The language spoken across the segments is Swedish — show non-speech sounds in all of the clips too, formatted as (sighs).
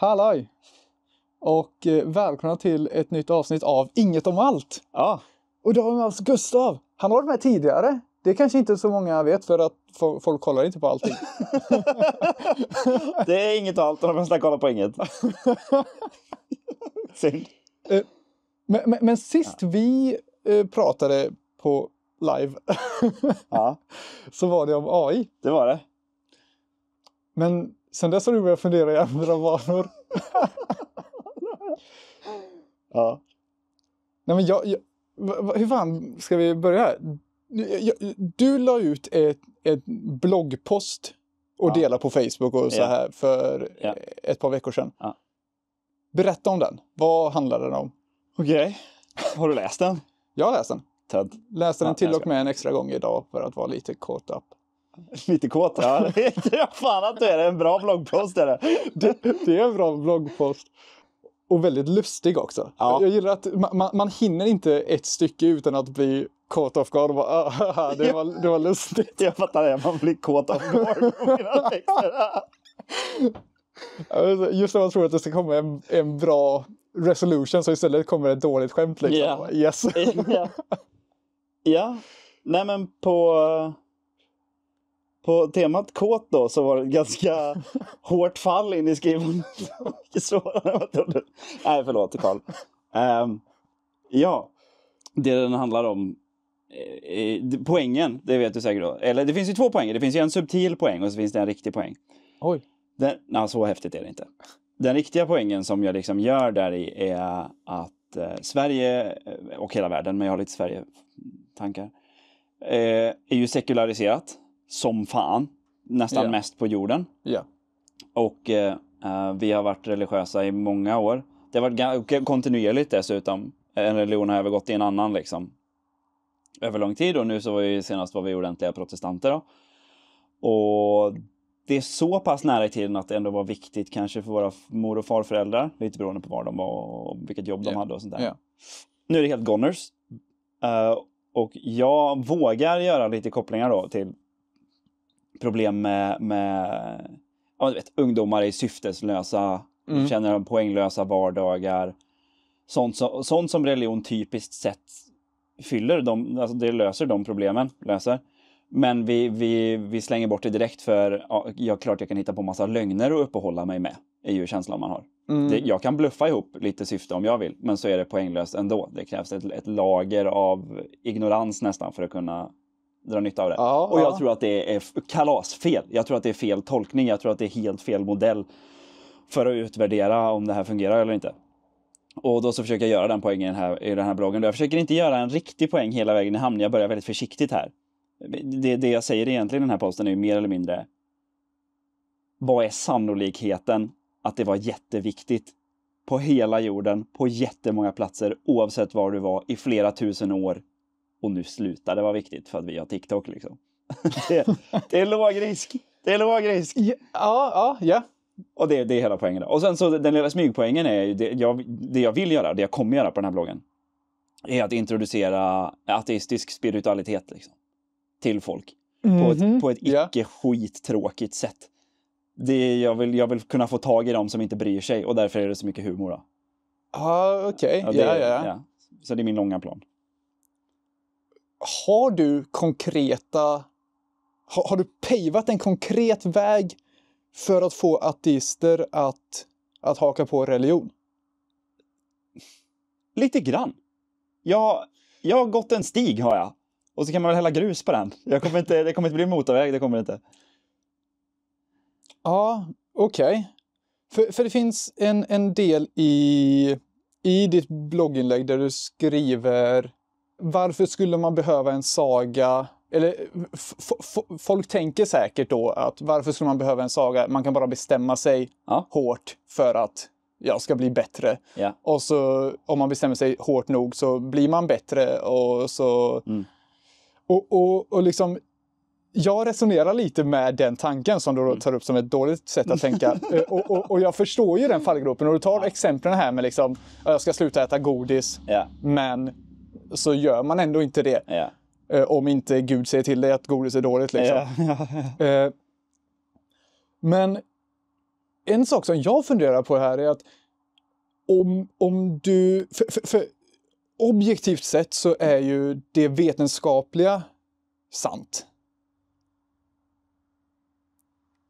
Halloj! Och eh, välkomna till ett nytt avsnitt av Inget om allt! Ja. Och då har vi med oss Gustav. Han har varit med tidigare. Det kanske inte så många vet för att folk kollar inte på allting. (laughs) det är inget allt och de flesta kollar på inget. (laughs) Synd. Eh, men, men, men, sist ja. vi eh, pratade på live ja. (laughs) så var det om AI. Det var det. Men Sen dess har du börjat fundera i andra banor. (laughs) ja. Nej, men jag, jag, hur fan ska vi börja här? Du la ut ett, ett bloggpost och ja. delade på Facebook och så här för ja. ett par veckor sedan. Ja. Berätta om den. Vad handlade den om? Okej. Okay. Har du läst den? Jag har läst den. Ted. Läste den till och med en extra gång idag för att vara lite caught up. (laughs) Lite kåt? Ja, (laughs) det tror fan att du är. Det är en bra bloggpost. Är det. det. det är en bra bloggpost. Och väldigt lustig också. Ja. Jag gillar att man, man, man hinner inte ett stycke utan att bli kåt off guard bara ah, det var, det var lustigt. (laughs) Jag fattar det, man blir kåt off guard på mina texter. Just när man tror att det ska komma en, en bra resolution så istället kommer ett dåligt skämt liksom. Yeah. Yes. Ja. yeah. yeah. Nej men på på temat kåt då så var det ganska (laughs) hårt fall in i skrivandet. (laughs) Nej, förlåt Karl. Um, ja, det den handlar om. Eh, eh poängen, det vet du säkert då. Eller det finns ju två poänger. Det finns ju en subtil poäng och så finns det en riktig poäng. Oj. Den, na, så häftigt är det inte. Den riktiga poängen som jag liksom gör där i är att eh, Sverige eh, och hela världen, men jag har lite Sverige-tankar, eh, är ju sekulariserat som fan. Nästan yeah. mest på jorden. Yeah. Och eh, eh, vi har varit religiösa i många år. Det har varit kontinuerligt dessutom. En religion har övergått i en annan liksom. Över lång tid och nu så var vi senast var vi ordentliga protestanter då. Och det är så pass nära i tiden att det ändå var viktigt kanske för våra mor och farföräldrar. Lite beroende på var de var och vilket jobb yeah. de hade och sånt där. Nu är det helt goners. Uh, och jag vågar göra lite kopplingar då till problem med, med ja, du vet, ungdomar i syfteslösa, mm. känner de poänglösa vardagar. Sånt, så, sånt som religion typiskt sett fyller, de, alltså det löser de problemen. Löser. Men vi, vi, vi slänger bort det direkt för ja, klart jag kan hitta på massa lögner att uppehålla mig med. är ju känslan man har. Mm. Det, jag kan bluffa ihop lite syfte om jag vill, men så är det poänglöst ändå. Det krävs ett, ett lager av ignorans nästan för att kunna dra nytta av det. Ja, och jag ja. tror att det är kalasfel. Jag tror att det är fel tolkning. Jag tror att det är helt fel modell för att utvärdera om det här fungerar eller inte. Och då så försöker jag göra den poängen här, i den här bloggen. Jag försöker inte göra en riktig poäng hela vägen i hamn. Jag börjar väldigt försiktigt här. Det, det jag säger egentligen i den här posten är ju mer eller mindre vad är sannolikheten att det var jätteviktigt på hela jorden, på jättemånga platser, oavsett var du var, i flera tusen år och nu slutar det vara viktigt för att vi har TikTok liksom. (laughs) det, det är låg risk. Det är låg risk. Ja, ja, ja. Och det, det är hela poängen. Då. Och sen så den lilla smygpoängen är ju det jag, det jag vill göra, det jag kommer göra på den här bloggen. Är att introducera ateistisk spiritualitet liksom, till folk. Mm -hmm. På ett, mhm, på ett icke skittråkigt sätt. Det, jag, vill, jag vill kunna få tag i dem som inte bryr sig och därför är det så mycket humor. Då. Ah, okej. Okay. Ja, det, ja, ja, ja. Så det är min långa plan har du konkreta... Har, har du pejvat en konkret väg för att få ateister att, att haka på religion? Lite grann. Jag, jag har gått en stig, har jag. Och så kan man väl hälla grus på den. Jag kommer inte, det kommer inte bli motorväg, det kommer det inte. Ja, okej. Okay. För, för det finns en, en del i, i ditt blogginlägg där du skriver varför skulle man behöva en saga eller folk tänker säkert då att varför skulle man behöva en saga? Man kan bara bestämma sig ja. hårt för att jag ska bli bättre. Ja. Och så om man bestämmer sig hårt nog så blir man bättre och så... Mm. Och, och, och liksom, jag resonerar lite med den tanken som du mm. tar upp som ett dåligt sätt att tänka. (laughs) Eh, och, och, och, jag förstår ju den fallgropen. Och du tar exemplen här med liksom, jag ska sluta äta godis, ja. men så gör man ändå inte det. Ja. Eh, om inte Gud säger till dig att godis är dåligt. Liksom. (laughs) Ja. eh, men en sak som jag funderar på här är att om, om du... För, för, för objektivt sett så är ju det vetenskapliga sant.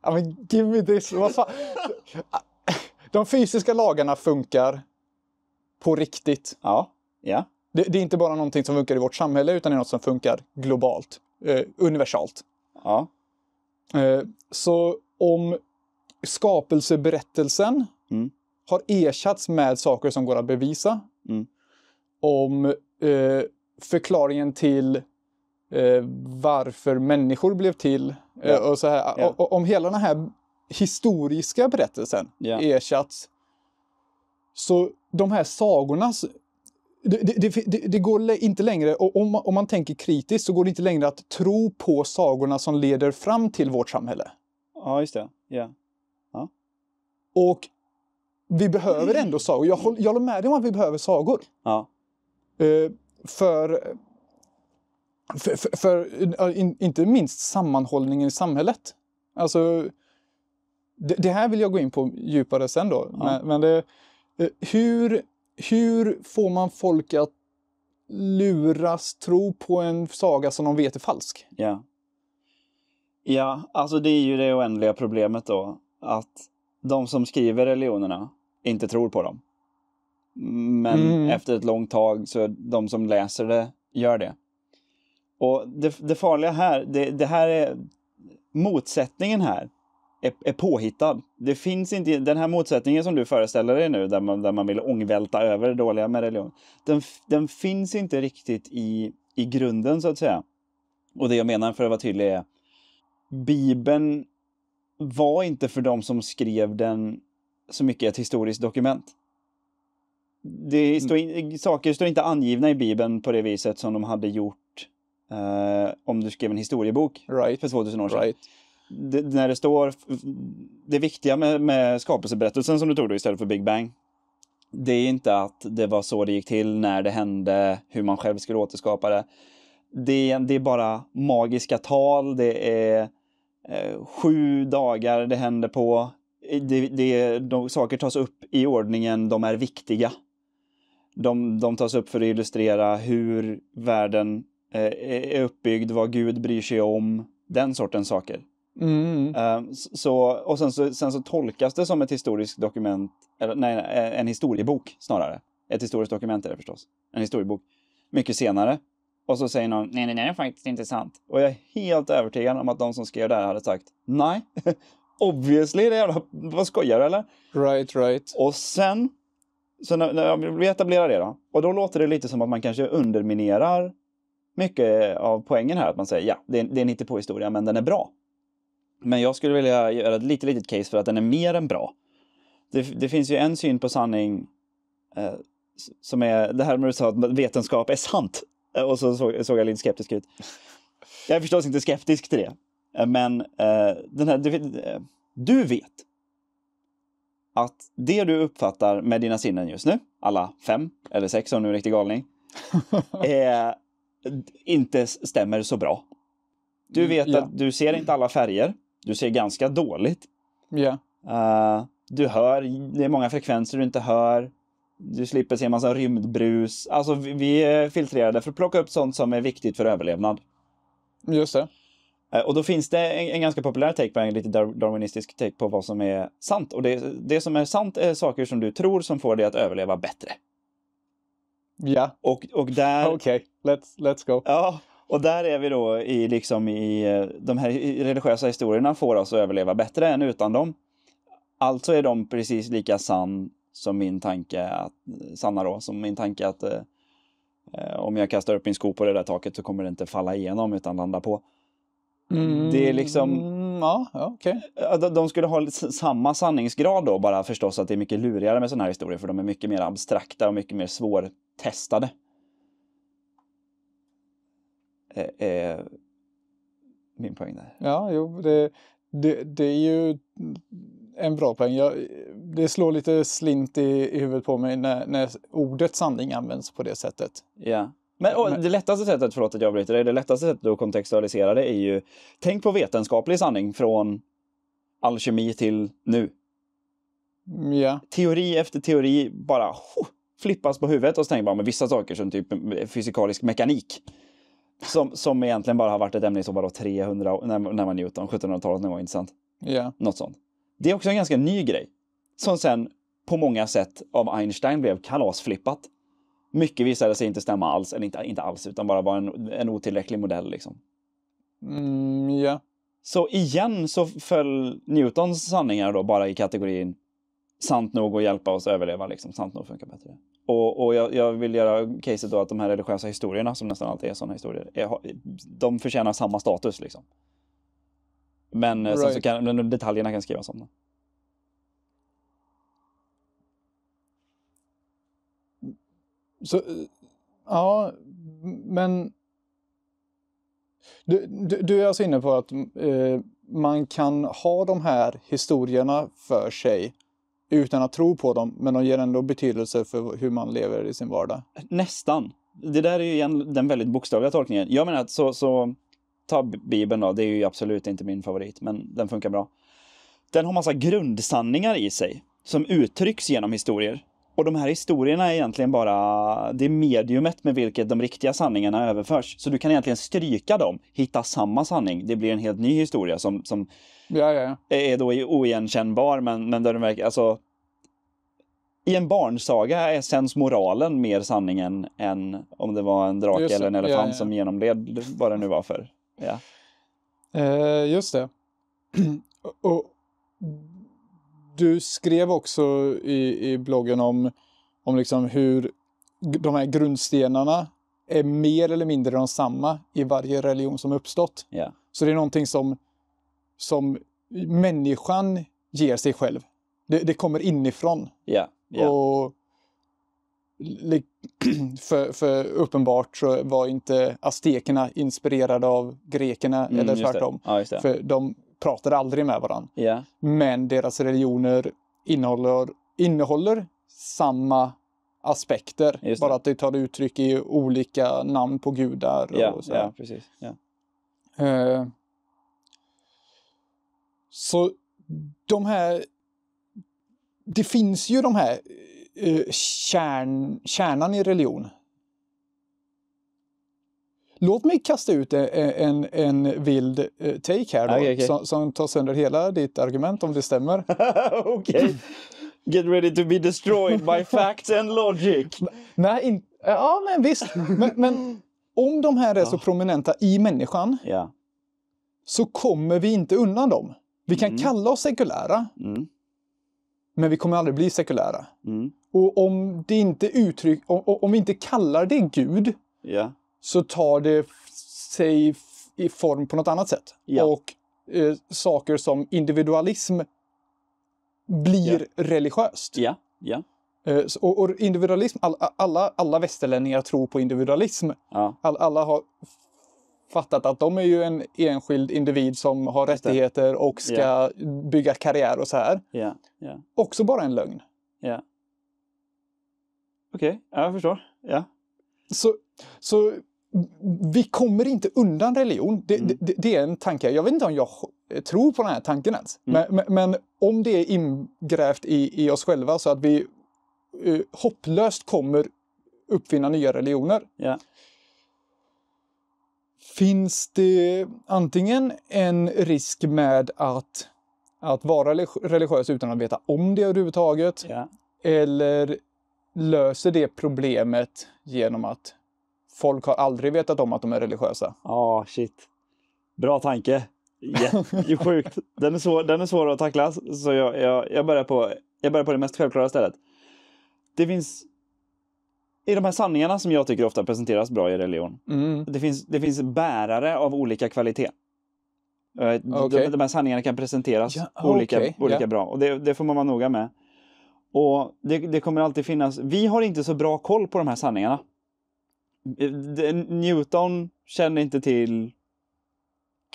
I mean, give me this! (laughs) De fysiska lagarna funkar på riktigt. Ja. ja. Det, det, är inte bara någonting som funkar i vårt samhälle utan det är något som funkar globalt, eh, universalt. Ja. Eh, så om skapelseberättelsen mm. har ersatts med saker som går att bevisa, mm. om eh, förklaringen till eh, varför människor blev till eh, ja. och så här, ja. och, om hela den här historiska berättelsen ja. ersatts så de här sagornas det, det, det, går inte längre, om, om man tänker kritiskt, så går det inte längre att tro på sagorna som leder fram till vårt samhälle. Ja, just det. Yeah. Ja. Och vi behöver ändå sagor. Jag, håller, jag håller med dig om att vi behöver sagor. Ja. Uh, för, för, för, för in, inte minst sammanhållningen i samhället. Alltså, det, här vill jag gå in på djupare sen då. Ja. Men, men det, eh, hur hur får man folk att luras tro på en saga som de vet är falsk? Ja. Ja, alltså det är ju det oändliga problemet då. Att de som skriver religionerna inte tror på dem. Men mm. efter ett långt tag så de som läser det gör det. Och det, det farliga här, det, det här är motsättningen här är, påhittad. Det finns inte, den här motsättningen som du föreställer dig nu, där man, där man vill ångvälta över det dåliga med religion, den, den finns inte riktigt i, i grunden så att säga. Och det jag menar för att vara tydlig är, Bibeln var inte för de som skrev den så mycket ett historiskt dokument. Det mm. står in, saker står inte angivna i Bibeln på det viset som de hade gjort eh, om du skrev en historiebok right. för 2000 år sedan. Right det, när det står... Det viktiga med, med skapelseberättelsen som du tog då istället för Big Bang, det är inte att det var så det gick till, när det hände, hur man själv skulle återskapa det. Det, det är bara magiska tal, det är eh, sju dagar det händer på. Det, det, de, saker tas upp i ordningen de är viktiga. De, de tas upp för att illustrera hur världen eh, är uppbyggd, vad Gud bryr sig om, den sortens saker. Mm. Ehm, så, och sen så, sen så tolkas det som ett historiskt dokument, eller nej, eh, en historiebok snarare. Ett historiskt dokument är det förstås. En historiebok. Mycket senare. Och så säger någon, nej, nej, nej, det är faktiskt inte sant. Och jag är helt övertygad om att de som skrev det här hade sagt, nej, (laughs) obviously, det jävla, vad skojar du eller? Right, right. Och sen, så när, när vi etablerar det då, och då låter det lite som att man kanske underminerar mycket av poängen här, att man säger, ja, det är, det är en hittepåhistoria, men den är bra. Men jag skulle vilja göra ett litet, litet case för att den är mer än bra. Det, det finns ju en syn på sanning eh, som är det här med du sa att vetenskap är sant. Eh, och så såg, såg jag lite skeptisk ut. Jag är förstås inte skeptisk till det. Eh, men eh, den här, du, eh, du vet att det du uppfattar med dina sinnen just nu, alla fem eller sex om du är en riktig galning, (laughs) är, inte stämmer så bra. Du vet ja. att du ser inte alla färger. Du ser ganska dåligt. Ja. Uh, du hör, det är många frekvenser du inte hör. Du slipper se en massa rymdbrus. Alltså vi, vi är filtrerade för att plocka upp sånt som är viktigt för överlevnad. Just det. Eh, och då finns det en, en, ganska populär take på en lite darwinistisk take på vad som är sant. Och det, det som är sant är saker som du tror som får dig att överleva bättre. Ja. Och, och där... (laughs) Okej, okay. let's, let's go. Ja, och där är vi då i, liksom i eh, de här religiösa historierna får oss att överleva bättre än utan dem. Alltså är de precis lika sann som min tanke att, sanna då, som min tanke att eh, eh om jag kastar upp min sko på det där taket så kommer det inte falla igenom utan landa på. Mm. Det är liksom... Mm. Ja, okej. okay. de, de skulle ha samma sanningsgrad då, bara förstås att det är mycket lurigare med sådana här historier för de är mycket mer abstrakta och mycket mer svårtestade är, eh, eh, min poäng där. Ja, jo, det, det, det är ju en bra poäng. Jag, det slår lite slint i, i huvudet på mig när, när ordet sanning används på det sättet. Ja. Men, och, det lättaste sättet, förlåt att jag bryter dig, det lättaste sättet att kontextualisera det är ju tänk på vetenskaplig sanning från alkemi till nu. Ja. Teori efter teori bara ho, flippas på huvudet och så tänker man, men vissa saker som typ fysikalisk mekanik som, som egentligen bara har varit ett ämne i så fall 300, när, när var Newton, 1700-talet någon gång, inte sant? Yeah. Något sånt. Det är också en ganska ny grej. Som sen på många sätt av Einstein blev kalasflippat. Mycket visade sig inte stämma alls, eller inte, inte alls, utan bara vara en, en otillräcklig modell liksom. Mm, yeah. Så igen så föll Newtons sanningar då bara i kategorin sant nog att hjälpa oss överleva. Liksom. Sant nog funkar bättre. Och, och jag, jag, vill göra caset då att de här religiösa historierna, som nästan alltid är sådana historier, är, de förtjänar samma status. Liksom. Men right. Eh, sen så kan, men detaljerna kan skrivas om. Det. Så, eh, ja, men... Du, du, du, är alltså inne på att eh, man kan ha de här historierna för sig utan att tro på dem, men de ger ändå betydelse för hur man lever i sin vardag. Nästan. Det där är ju igen den väldigt bokstavliga tolkningen. Jag menar att så, så ta Bibeln då, det är ju absolut inte min favorit, men den funkar bra. Den har massa grundsanningar i sig som uttrycks genom historier. Och de här historierna är egentligen bara det mediumet med vilket de riktiga sanningarna överförs. Så du kan egentligen stryka dem, hitta samma sanning. Det blir en helt ny historia som, som ja, ja, ja. är då oigenkännbar, men, men där den verkar... Alltså, i en barnsaga är sens moralen mer sanningen än om det var en drake eller en elefant ja, ja. som genomled vad det nu var för. Ja. Eh, just det. (clears throat) Och du skrev också i, i bloggen om, om liksom hur de här grundstenarna är mer eller mindre de samma i varje religion som uppstått. Yeah. Så det är någonting som som människan ger sig själv. Det, det kommer inifrån. Yeah, yeah. Och (clears throat) för, för, uppenbart så var inte aztekerna inspirerade av grekerna mm, eller tvärtom. Ja, för de pratade aldrig med varandra. Yeah. Men deras religioner innehåller, innehåller samma aspekter. Bara att de tar uttryck i olika namn på gudar. och yeah, så. Yeah, precis. Yeah. Uh, så de här... Det finns ju de här eh, kärn, kärnan i religion. Låt mig kasta ut en, en, en vild eh, take här då, okay, okay. Som, som, tar sönder hela ditt argument om det stämmer. (laughs) okay. Get ready to be destroyed by (laughs) facts and logic. Nej, in, ja men visst. Men, men om de här är så prominenta i människan yeah. så kommer vi inte undan dem. Vi kan mm. kalla oss sekulära, mm. men vi kommer aldrig bli sekulära. Mm. Och om, det inte uttryck, om, om, vi inte kallar det Gud, yeah. så tar det sig i form på något annat sätt. Yeah. Och eh, saker som individualism blir yeah. religiöst. Yeah. Eh, och, och, individualism, all, alla, alla västerlänningar tror på individualism. All, alla har fattat att de är ju en enskild individ som har rättigheter och ska yeah. bygga karriär och så här. Yeah. Yeah. Också bara en lögn. Yeah. Okej, okay. ja, jag förstår. Yeah. Så, så vi kommer inte undan religion. Det, mm. det, det, är en tanke. Jag vet inte om jag tror på den här tanken ens. Mm. Men, men, om det är ingrävt i, i oss själva så att vi uh, hopplöst kommer uppfinna nya religioner. Yeah finns det antingen en risk med att, att vara religiös utan att veta om det överhuvudtaget. Yeah. Eller löser det problemet genom att folk har aldrig vetat om att de är religiösa? Ja, oh, shit. Bra tanke. Yeah. Sjukt. Den är, svår, den är svår att tackla, så jag, jag, jag, börjar på, jag börjar på det mest självklara stället. Det finns det är de här sanningarna som jag tycker ofta presenteras bra i religion. Mm. Det, finns, det finns bärare av olika kvalitet. Okay. Eh, de, de här sanningarna kan presenteras ja, okay. olika, yeah. bra och det, det, får man vara noga med. Och det, det, kommer alltid finnas, vi har inte så bra koll på de här sanningarna. Eh, Newton känner inte till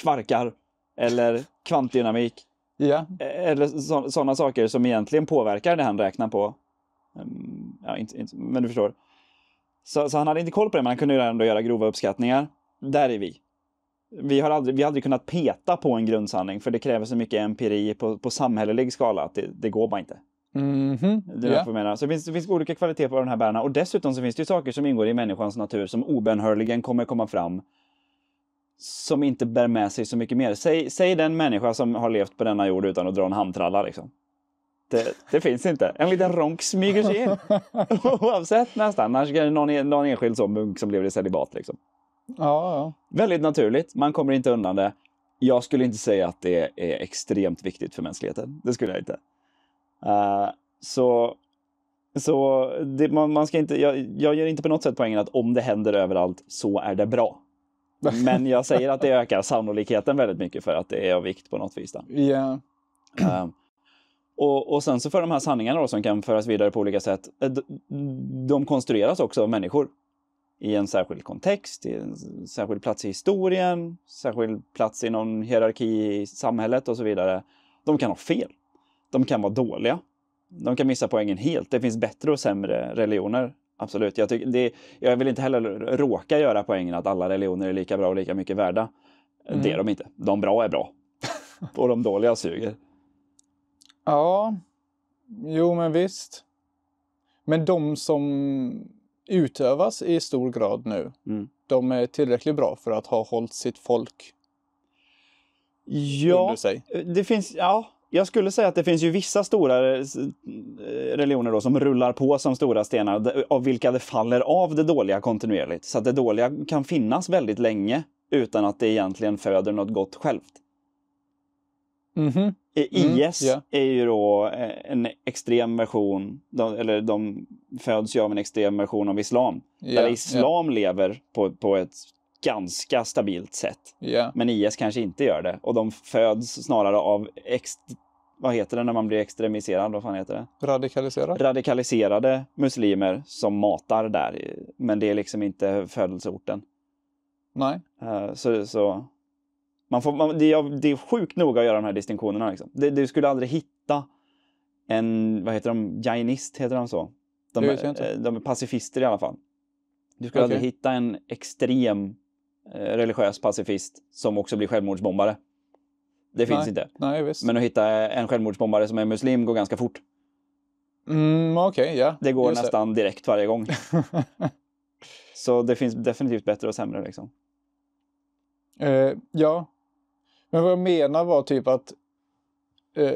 kvarkar eller kvantdynamik. Yeah. Eller sådana saker som egentligen påverkar det han räknar på. Mm, ja, inte, inte, men du förstår. Så, så, han hade inte koll på det, men han kunde ju ändå göra grova uppskattningar. Där är vi. Vi har aldrig, vi har aldrig kunnat peta på en grundsanning, för det kräver så mycket empiri på, på samhällelig skala att det, det går bara inte. Mm -hmm. Det, yeah. menar. Så det finns, det, finns, olika kvaliteter på de här bärarna och dessutom så finns det ju saker som ingår i människans natur som obönhörligen kommer komma fram som inte bär med sig så mycket mer. Säg, säg den människa som har levt på denna jord utan att dra en handtralla. Liksom. Det, det, finns inte. En liten ronk smyger sig in. (laughs) Oavsett nästan. Annars är det någon, någon enskild sån munk som lever i celibat. Liksom. Ja, ja. Väldigt naturligt. Man kommer inte undan det. Jag skulle inte säga att det är extremt viktigt för mänskligheten. Det skulle jag inte. Uh, så så det, man, man, ska inte, jag, jag gör inte på något sätt poängen att om det händer överallt så är det bra. (laughs) Men jag säger att det ökar sannolikheten väldigt mycket för att det är av vikt på något vis. Då. Uh, och, och sen så för de här sanningarna då, som kan föras vidare på olika sätt, eh, de konstrueras också av människor i en särskild kontext, i en särskild plats i historien, särskild plats i någon hierarki i samhället och så vidare. De kan ha fel. De kan vara dåliga. De kan missa poängen helt. Det finns bättre och sämre religioner. Absolut. Jag, tyck, det, jag vill inte heller råka göra poängen att alla religioner är lika bra och lika mycket värda. Mm. Det är mm. de inte. De bra är bra. (laughs) och de dåliga suger. Ja, jo men visst. Men de som utövas i stor grad nu, mm. de är tillräckligt bra för att ha hållit sitt folk ja, under sig? Det finns, ja, jag skulle säga att det finns ju vissa stora eh, eh, religioner då som rullar på som stora stenar, av vilka det faller av det dåliga kontinuerligt. Så att det dåliga kan finnas väldigt länge utan att det egentligen föder något gott självt. Mm-hmm. Mm -hmm. IS mm, yeah. är ju då eh, en extrem version, de, eller de föds ju av en extrem version av islam. Yeah, där islam yeah. lever på, på ett ganska stabilt sätt. Men IS kanske inte gör det. Och de föds snarare av ex, vad heter det när man blir extremiserad? Vad fan heter det? Radikaliserad. Radikaliserade muslimer som matar där. Men det är liksom inte födelseorten. Nej. Eh, så, så man får, man, det, är, det är sjukt noga att göra de här distinktionerna. Liksom. du skulle aldrig hitta en, vad heter de, jainist, heter de så? De, är, eh, de är pacifister i alla fall. Du skulle okay. aldrig hitta en extrem eh, religiös pacifist som också blir självmordsbombare. Det finns Nej. inte. Nej, visst. Men att hitta eh, en självmordsbombare som är muslim går ganska fort. Mm, Okej, okay, ja. Det går Just nästan det. direkt varje gång. (laughs) så det finns definitivt bättre och sämre liksom. Uh, ja, men vad jag menar var typ att eh,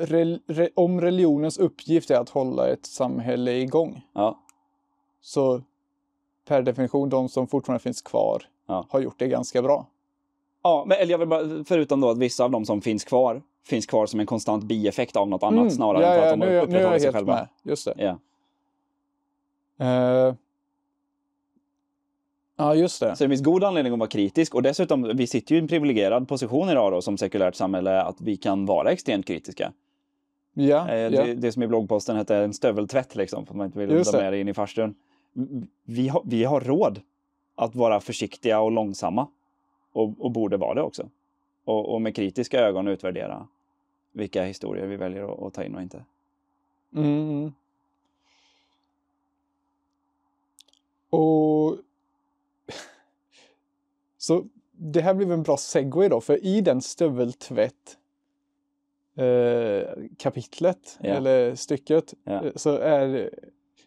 re, re, om religionens uppgift är att hålla ett samhälle igång ja. så per definition de som fortfarande finns kvar ja. har gjort det ganska bra. Ja, men, eller jag vill bara, förutom då att vissa av de som finns kvar finns kvar som en konstant bieffekt av något annat mm, snarare ja, än för att de upprätthåller sig själva. nu är jag helt Med. Just det. Yeah. Uh, Ja, just det. Så det finns god anledning att vara kritisk. Och dessutom, vi sitter ju i en privilegierad position idag då, som sekulärt samhälle, att vi kan vara extremt kritiska. Ja, eh, ja. Det, det, som i bloggposten hette en stöveltvätt, liksom, för att man inte vill just med det in i farstun. Vi har, vi har råd att vara försiktiga och långsamma. Och, och borde vara det också. Och, och, med kritiska ögon utvärdera vilka historier vi väljer att, att ta in och inte. Mm. mm. Och så det här blev en bra segway då, för i den stöveltvätt eh, kapitlet yeah. eller stycket yeah. så är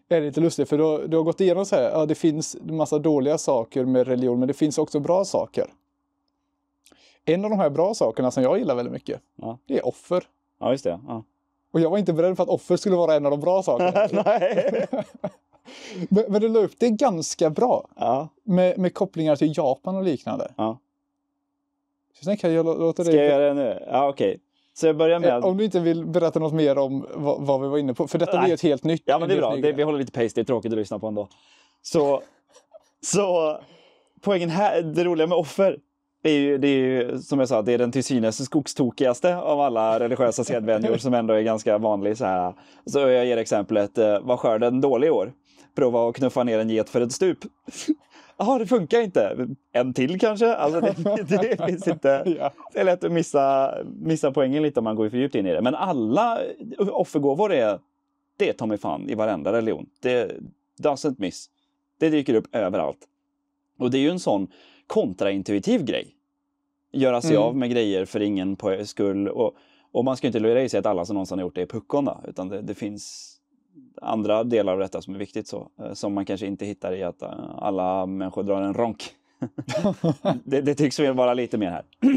är lite lustigt för du har, du har gått igenom så här, ja det finns massa dåliga saker med religion men det finns också bra saker. En av de här bra sakerna som jag gillar väldigt mycket, ja. det är offer. Ja, just det. Ja. Och jag var inte beredd på att offer skulle vara en av de bra sakerna. (laughs) Nej. (laughs) Men du la upp det ganska bra. Ja. Med, med kopplingar till Japan och liknande. Ja. Så jag jag låta dig... Ska jag göra det nu? Ja, okej. Okay. Så jag börjar med... Eh, om du inte vill berätta något mer om vad, vad vi var inne på. För detta blir är ett helt nytt. Ja, men det är bra. Det, vi håller lite pace. Det är tråkigt att lyssna på ändå. Så, så poängen här, det roliga med offer, det är ju, det är ju, som jag sa, det är den till synes skogstokigaste av alla religiösa sedvänjor som ändå är ganska vanlig. Så, här. så jag ger exemplet, eh, var skörden dålig i år? prova att knuffa ner en get för ett stup. (laughs) Jaha, det funkar inte. En till kanske? Alltså det, (laughs) det finns inte. Det är lätt att missa, missa poängen lite om man går för djupt in i det. Men alla offergåvor är, det tar mig fan i varenda religion. Det doesn't miss. Det dyker upp överallt. Och det är ju en sån kontraintuitiv grej. Göra sig mm. av med grejer för ingen skull. Och, och man ska inte lura i sig att alla som någonsin har gjort det är puckon. Utan det, det finns andra delar av detta som är viktigt så, eh, som man kanske inte hittar i att eh, alla människor drar en ronk. (laughs) det, det tycks vara lite mer här. (clears throat)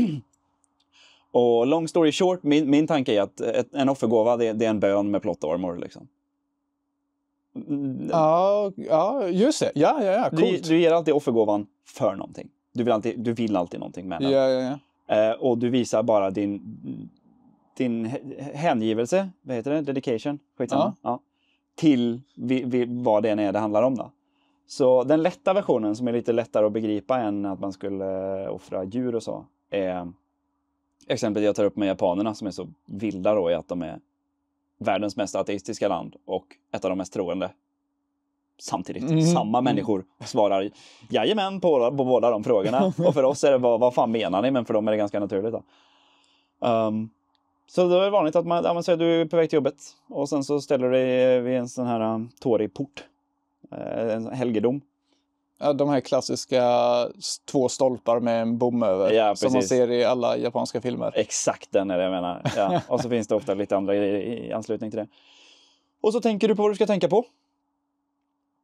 Och long story short, min, min tanke är att ett, en offergåva det, det, är en bön med plot armor. Liksom. Mm, ja, eh, ja, just det. Ja, ja, ja, coolt. Du, du ger alltid offergåvan för någonting. Du vill alltid, du vill alltid någonting med den. Ja, ja, ja. Eh, och du visar bara din, din hängivelse, vad heter det? Dedication? Skitsamma. Ja. Ja till vi, vi, vad det än är det handlar om. Då. Så den lätta versionen som är lite lättare att begripa än att man skulle eh, offra djur och så är exemplet jag tar upp med japanerna som är så vilda då i att de är världens mest ateistiska land och ett av de mest troende. Samtidigt, mm. samma mm. människor svarar jajamän på, på båda de frågorna. (laughs) Och för oss är det vad, vad fan menar ni? Men för dem är det ganska naturligt. Då. Um, så det är vanligt att man, man säger du är på väg till jobbet och sen så ställer du dig vid en sån här um, Toriport. Eh, en helgedom. Ja, de här klassiska två stolpar med en bom över ja, som man ser i alla japanska filmer. Exakt den är det jag menar. Ja. (laughs) och så finns det ofta lite andra grejer i anslutning till det. Och så tänker du på vad du ska tänka på.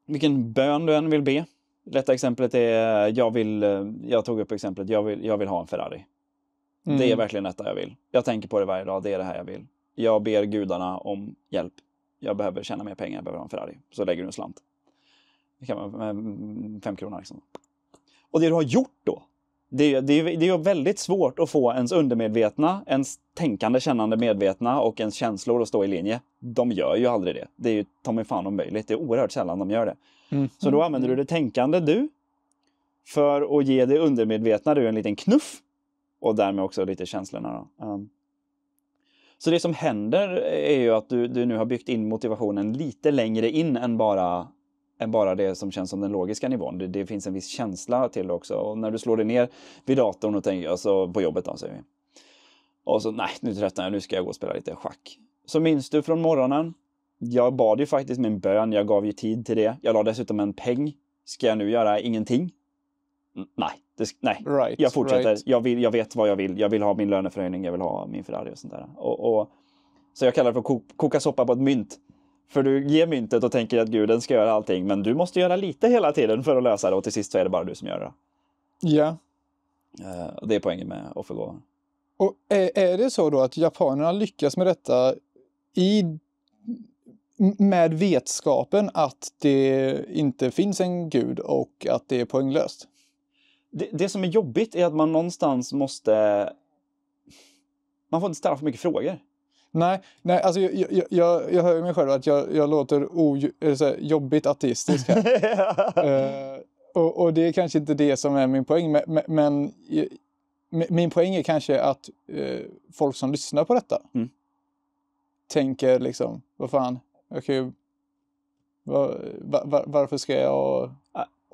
Vilken bön du än vill be. Lätta exemplet är, jag vill, eh, jag tog upp exemplet, jag vill, jag vill ha en Ferrari. Mm. Det är mm. verkligen detta jag vill. Jag tänker på det varje dag, det är det här jag vill. Jag ber gudarna om hjälp. Jag behöver tjäna mer pengar, jag behöver ha en Ferrari. Så lägger du en slant. Det kan vara mm, fem kronor liksom. Och det du har gjort då, det, det, det är väldigt svårt att få ens undermedvetna, ens tänkande, kännande medvetna och ens känslor att stå i linje. De gör ju aldrig det. Det är ju ta mig fan omöjligt. Det är oerhört sällan de gör det. Mm. Så då mm. använder du det tänkande du för att ge det undermedvetna du en liten knuff och därmed också lite känslorna. Um. Så det som händer är ju att du, du nu har byggt in motivationen lite längre in än bara än bara det som känns som den logiska nivån. Det, det finns en viss känsla till det också. Och när du slår dig ner vid datorn och tänker, alltså på jobbet då säger vi. Och så, nej, nu tröttnar jag, nu ska jag gå och spela lite schack. Så minns du från morgonen? Jag bad ju faktiskt min bön, jag gav ju tid till det. Jag la dessutom en peng. Ska jag nu göra ingenting? N nej det, nej, right, jag fortsätter. Right. Jag, vill, jag vet vad jag vill. Jag vill ha min löneförhöjning, jag vill ha min Ferrari och sånt där. Och, och så jag kallar det för ko koka soppa på ett mynt. För du ger myntet och tänker att guden ska göra allting, men du måste göra lite hela tiden för att lösa det och till sist så är det bara du som gör det. Ja. Yeah. det är poängen med att förgå. Och är, är det så då att japanerna lyckas med detta i med vetskapen att det inte finns en gud och att det är poänglöst? det, det, som är jobbigt är att man någonstans måste... Man får inte ställa för mycket frågor. Nej, nej alltså jag, jag, jag, jag hör ju mig själv att jag, jag låter o, här, jobbigt ateistisk här. uh, (laughs) och, och, det är kanske inte det som är min poäng, men, men eh, min poäng är kanske att uh, folk som lyssnar på detta mm. tänker liksom, vad fan, jag kan ju, var, var, varför ska jag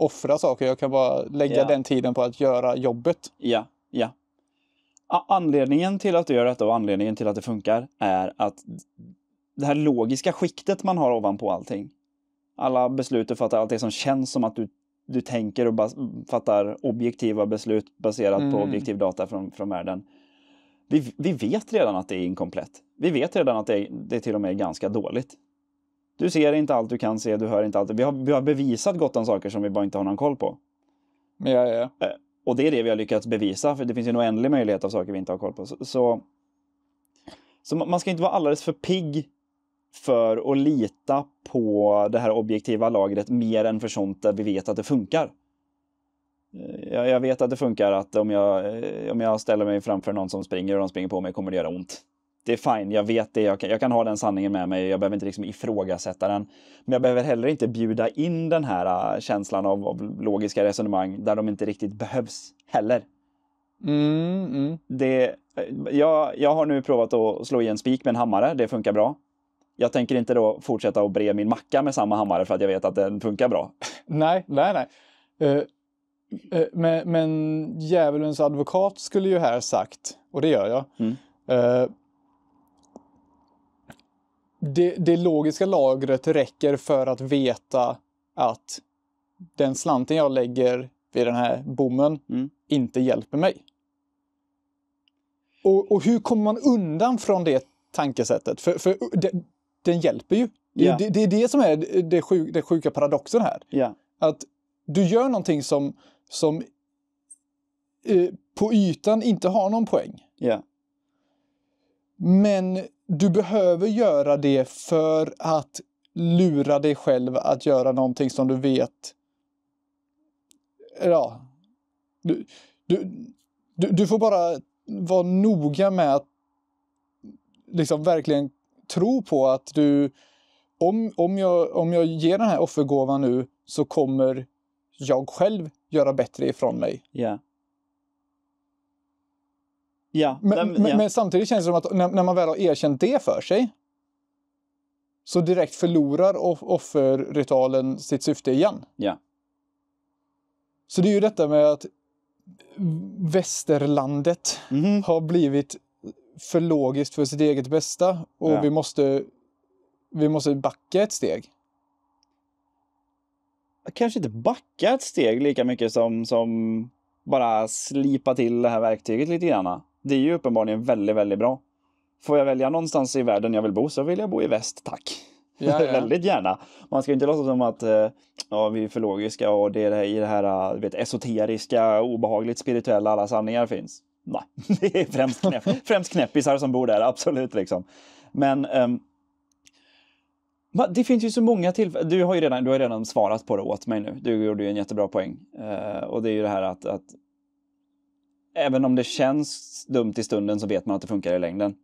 offra saker. Jag kan bara lägga ja. den tiden på att göra jobbet. Ja, ja. Anledningen till att du gör detta och anledningen till att det funkar är att det här logiska skiktet man har ovanpå allting. Alla beslut du fattar, allt det som känns som att du, du tänker och fattar objektiva beslut baserat mm. på objektiv data från, från världen. Vi, vi vet redan att det är inkomplett. Vi vet redan att det, det till och med är ganska dåligt. Du ser inte allt du kan se, du hör inte allt. Vi har, vi har bevisat gott om saker som vi bara inte har någon koll på. Ja, ja. Eh, och det är det vi har lyckats bevisa, för det finns en oändlig möjlighet av saker vi inte har koll på. Så, så, så man ska inte vara alldeles för pigg för att lita på det här objektiva lagret mer än för sånt där vi vet att det funkar. Eh, jag, jag vet att det funkar att om jag, eh, om jag ställer mig framför någon som springer och de springer på mig kommer det göra ont det är fine, jag vet det, jag kan, jag kan, ha den sanningen med mig, jag behöver inte liksom ifrågasätta den. Men jag behöver heller inte bjuda in den här äh, känslan av, av logiska resonemang där de inte riktigt behövs heller. Mm, mm. Det, äh, jag, jag har nu provat att slå i en spik med en hammare, det funkar bra. Jag tänker inte då fortsätta att bre min macka med samma hammare för att jag vet att den funkar bra. (laughs) Nej, nej, nej. Uh, uh, men, djävulens advokat skulle ju här sagt, och det gör jag, mm. uh, det, det logiska lagret räcker för att veta att den slanten jag lägger vid den här bommen mm. inte hjälper mig. Och, och, hur kommer man undan från det tankesättet? För, för det, den hjälper ju. Yeah. Det, det, är det som är den sjuk, det sjuka paradoxen här. Yeah. Att du gör någonting som, som eh, på ytan inte har någon poäng. Yeah. Men du behöver göra det för att lura dig själv att göra någonting som du vet... Ja. Du, du, du, du får bara vara noga med att liksom verkligen tro på att du... Om, om, jag, om jag ger den här offergåvan nu så kommer jag själv göra bättre ifrån mig. Yeah. Ja, men, den, men, ja. men, samtidigt känns det som att när, när, man väl har erkänt det för sig så direkt förlorar offerritualen sitt syfte igen. Ja. Så det är ju detta med att västerlandet mm -hmm. har blivit för logiskt för sitt eget bästa och ja. vi, måste, vi måste backa ett steg. Kanske inte backa ett steg lika mycket som, som bara slipa till det här verktyget lite grann. Det är ju uppenbarligen väldigt, väldigt bra. Får jag välja någonstans i världen jag vill bo så vill jag bo i väst, tack. Ja, ja. (laughs) väldigt gärna. Man ska inte låtsas som att eh, ja, vi är för logiska och det är i det här eh, vet, esoteriska, obehagligt spirituella alla sanningar finns. Nej, (laughs) det är främst, knäpp, (laughs) främst knäppisar som bor där, absolut. liksom. Men ehm, det finns ju så många tillfällen. Du har ju redan, svarat på det åt mig nu. Du gjorde ju en jättebra poäng. Eh, och det är ju det här att, att även om det känns dumt i stunden så vet man att det funkar i längden.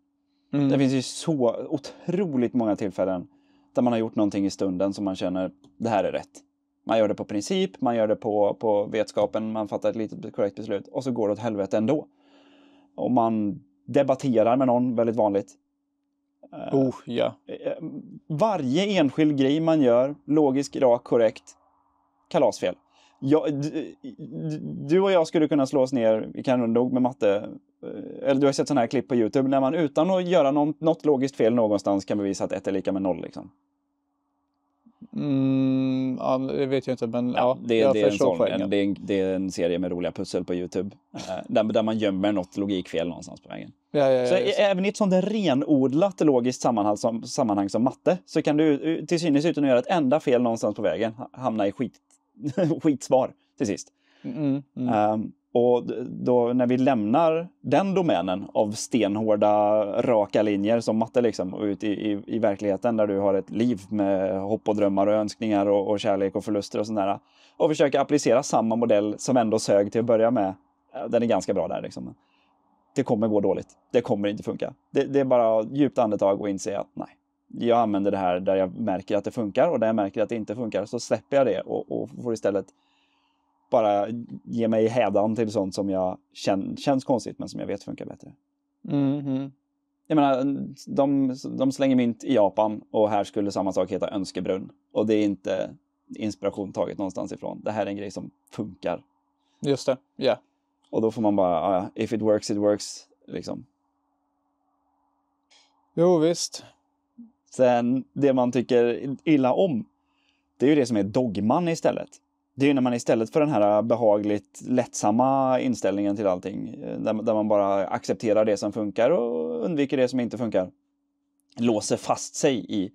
Mm. Det finns ju så otroligt många tillfällen där man har gjort någonting i stunden som man känner det här är rätt. Man gör det på princip, man gör det på, på vetskapen, man fattar ett litet korrekt beslut och så går det åt helvete ändå. Och man debatterar med någon, väldigt vanligt. Eh, oh, ja. Eh, eh, varje enskild grej man gör, logisk, rak, korrekt, kalasfel jag, du och jag skulle kunna slå oss ner vi kan nog med matte. Eh, eller du har sett sådana här klipp på Youtube när man utan att göra någon, något logiskt fel någonstans kan bevisa att ett är lika med noll. Liksom. Mm, ja, det vet jag inte, men ja, ja det, jag det är en sån, En, det, är en, det, är en, serie med roliga pussel på Youtube eh, där, där man gömmer något logikfel någonstans på vägen. Ja, ja, så även i ett sånt renodlat logiskt sammanhang som, sammanhang som matte så kan du eh, till synes utan att göra ett enda fel någonstans på vägen hamna i skit (laughs) skitsvar till sist. Mm, mm. Um, och då, när vi lämnar den domänen av stenhårda raka linjer som matte liksom, och ut i, i, i, verkligheten där du har ett liv med hopp och drömmar och önskningar och, och kärlek och förluster och sådär. Och försöka applicera samma modell som ändå sög till att börja med. Eh, den är ganska bra där liksom. Det kommer gå dåligt. Det kommer inte funka. Det, det är bara djupt andetag och inse att nej, jag använder det här där jag märker att det funkar och där jag märker att det inte funkar så släpper jag det och, och får istället bara ge mig hädan till sånt som jag kän, känns konstigt men som jag vet funkar bättre. Mm -hmm. Jag menar, de, de slänger mynt i Japan och här skulle samma sak heta önskebrunn. Och det är inte inspiration taget någonstans ifrån. Det här är en grej som funkar. Just det, ja. Yeah. Och då får man bara, uh, if it works, it works, liksom. Jo, visst. Sen det man tycker illa om, det är ju det som är dogman istället. Det är ju när man istället för den här behagligt lättsamma inställningen till allting, eh, där, man bara accepterar det som funkar och undviker det som inte funkar, låser fast sig i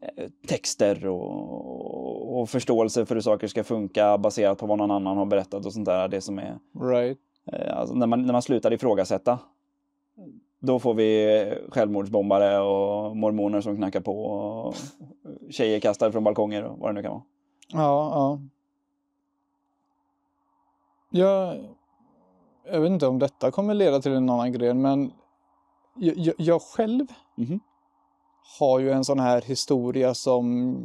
eh, texter och, och, förståelse för hur saker ska funka baserat på vad någon annan har berättat och sånt där. Det som är... Right. Eh, alltså när, man, när man slutar ifrågasätta då får vi självmordsbombare och mormoner som knackar på och tjejer kastade från balkonger och vad det nu kan vara. Ja, ja. Jag, jag vet inte om detta kommer leda till en annan gren, men jag, jag själv mm -hmm. har ju en sån här historia som,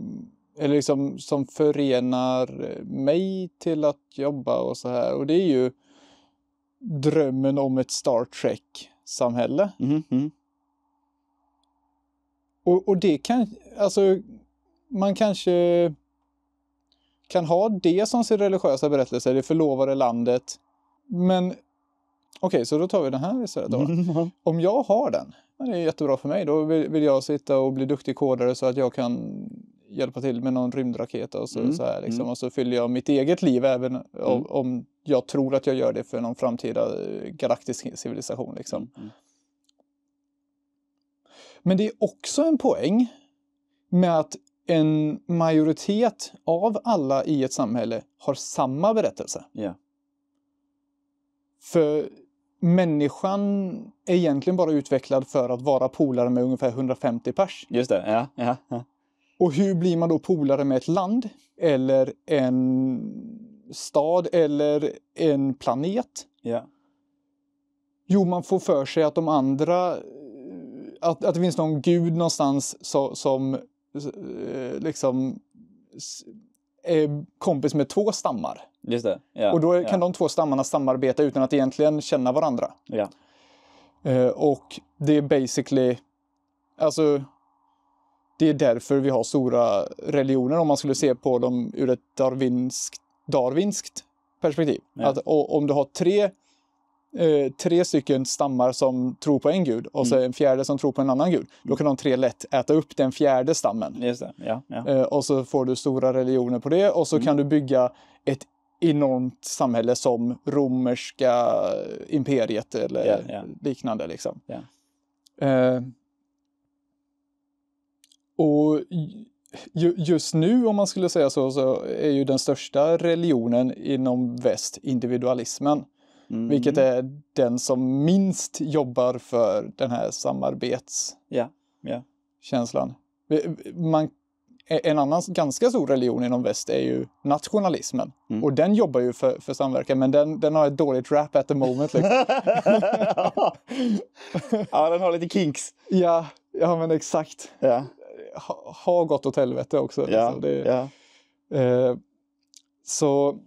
eller liksom, som förenar mig till att jobba och så här. Och det är ju drömmen om ett Star Trek samhälle. Mm, mm. Och, och det kan, alltså, man kanske kan ha det som sin religiösa berättelse, det förlovade landet. Men Okej, okay, så då tar vi den här istället. Då. Mm. Om jag har den, det är jättebra för mig, då vill jag sitta och bli duktig kodare så att jag kan hjälpa till med någon rymdraket och så, mm. så här liksom. Mm. Och så fyller jag mitt eget liv även mm. om, jag tror att jag gör det för någon framtida eh, galaktisk civilisation liksom. Mm, mm. Men det är också en poäng med att en majoritet av alla i ett samhälle har samma berättelse. Yeah. För människan är egentligen bara utvecklad för att vara polare med ungefär 150 pers. Just det, ja. ja, ja. Och hur blir man då polare med ett land eller en stad eller en planet? Yeah. Jo, man får för sig att de andra... Att, att det finns någon gud någonstans som, som eh, liksom är kompis med två stammar. Just det. Yeah. Och då kan yeah. de två stammarna samarbeta utan att egentligen känna varandra. Yeah. och det är basically... Alltså, det är därför vi har stora religioner om man skulle se på dem ur ett darwinskt, darwinskt perspektiv. Ja. Att, och, om du har tre, eh, tre stycken stammar som tror på en gud och mm. så en fjärde som tror på en annan gud, då kan de tre lätt äta upp den fjärde stammen. Just det. Ja, ja. Eh, och så får du stora religioner på det och så mm. kan du bygga ett enormt samhälle som romerska imperiet eller yeah, yeah. liknande. Liksom. Yeah. Och ju, just nu, om man skulle säga så, så är ju den största religionen inom väst individualismen. Mm. Vilket är den som minst jobbar för den här samarbetskänslan. Yeah. Yeah. en annan ganska stor religion inom väst är ju nationalismen. Mm. Och den jobbar ju för, för samverkan, men den, den har ett dåligt rap at the moment. Liksom. (laughs) ja, den har lite kinks. Ja, ja men exakt. Ja har gått åt helvete också. Ja, liksom. det, ja. eh, så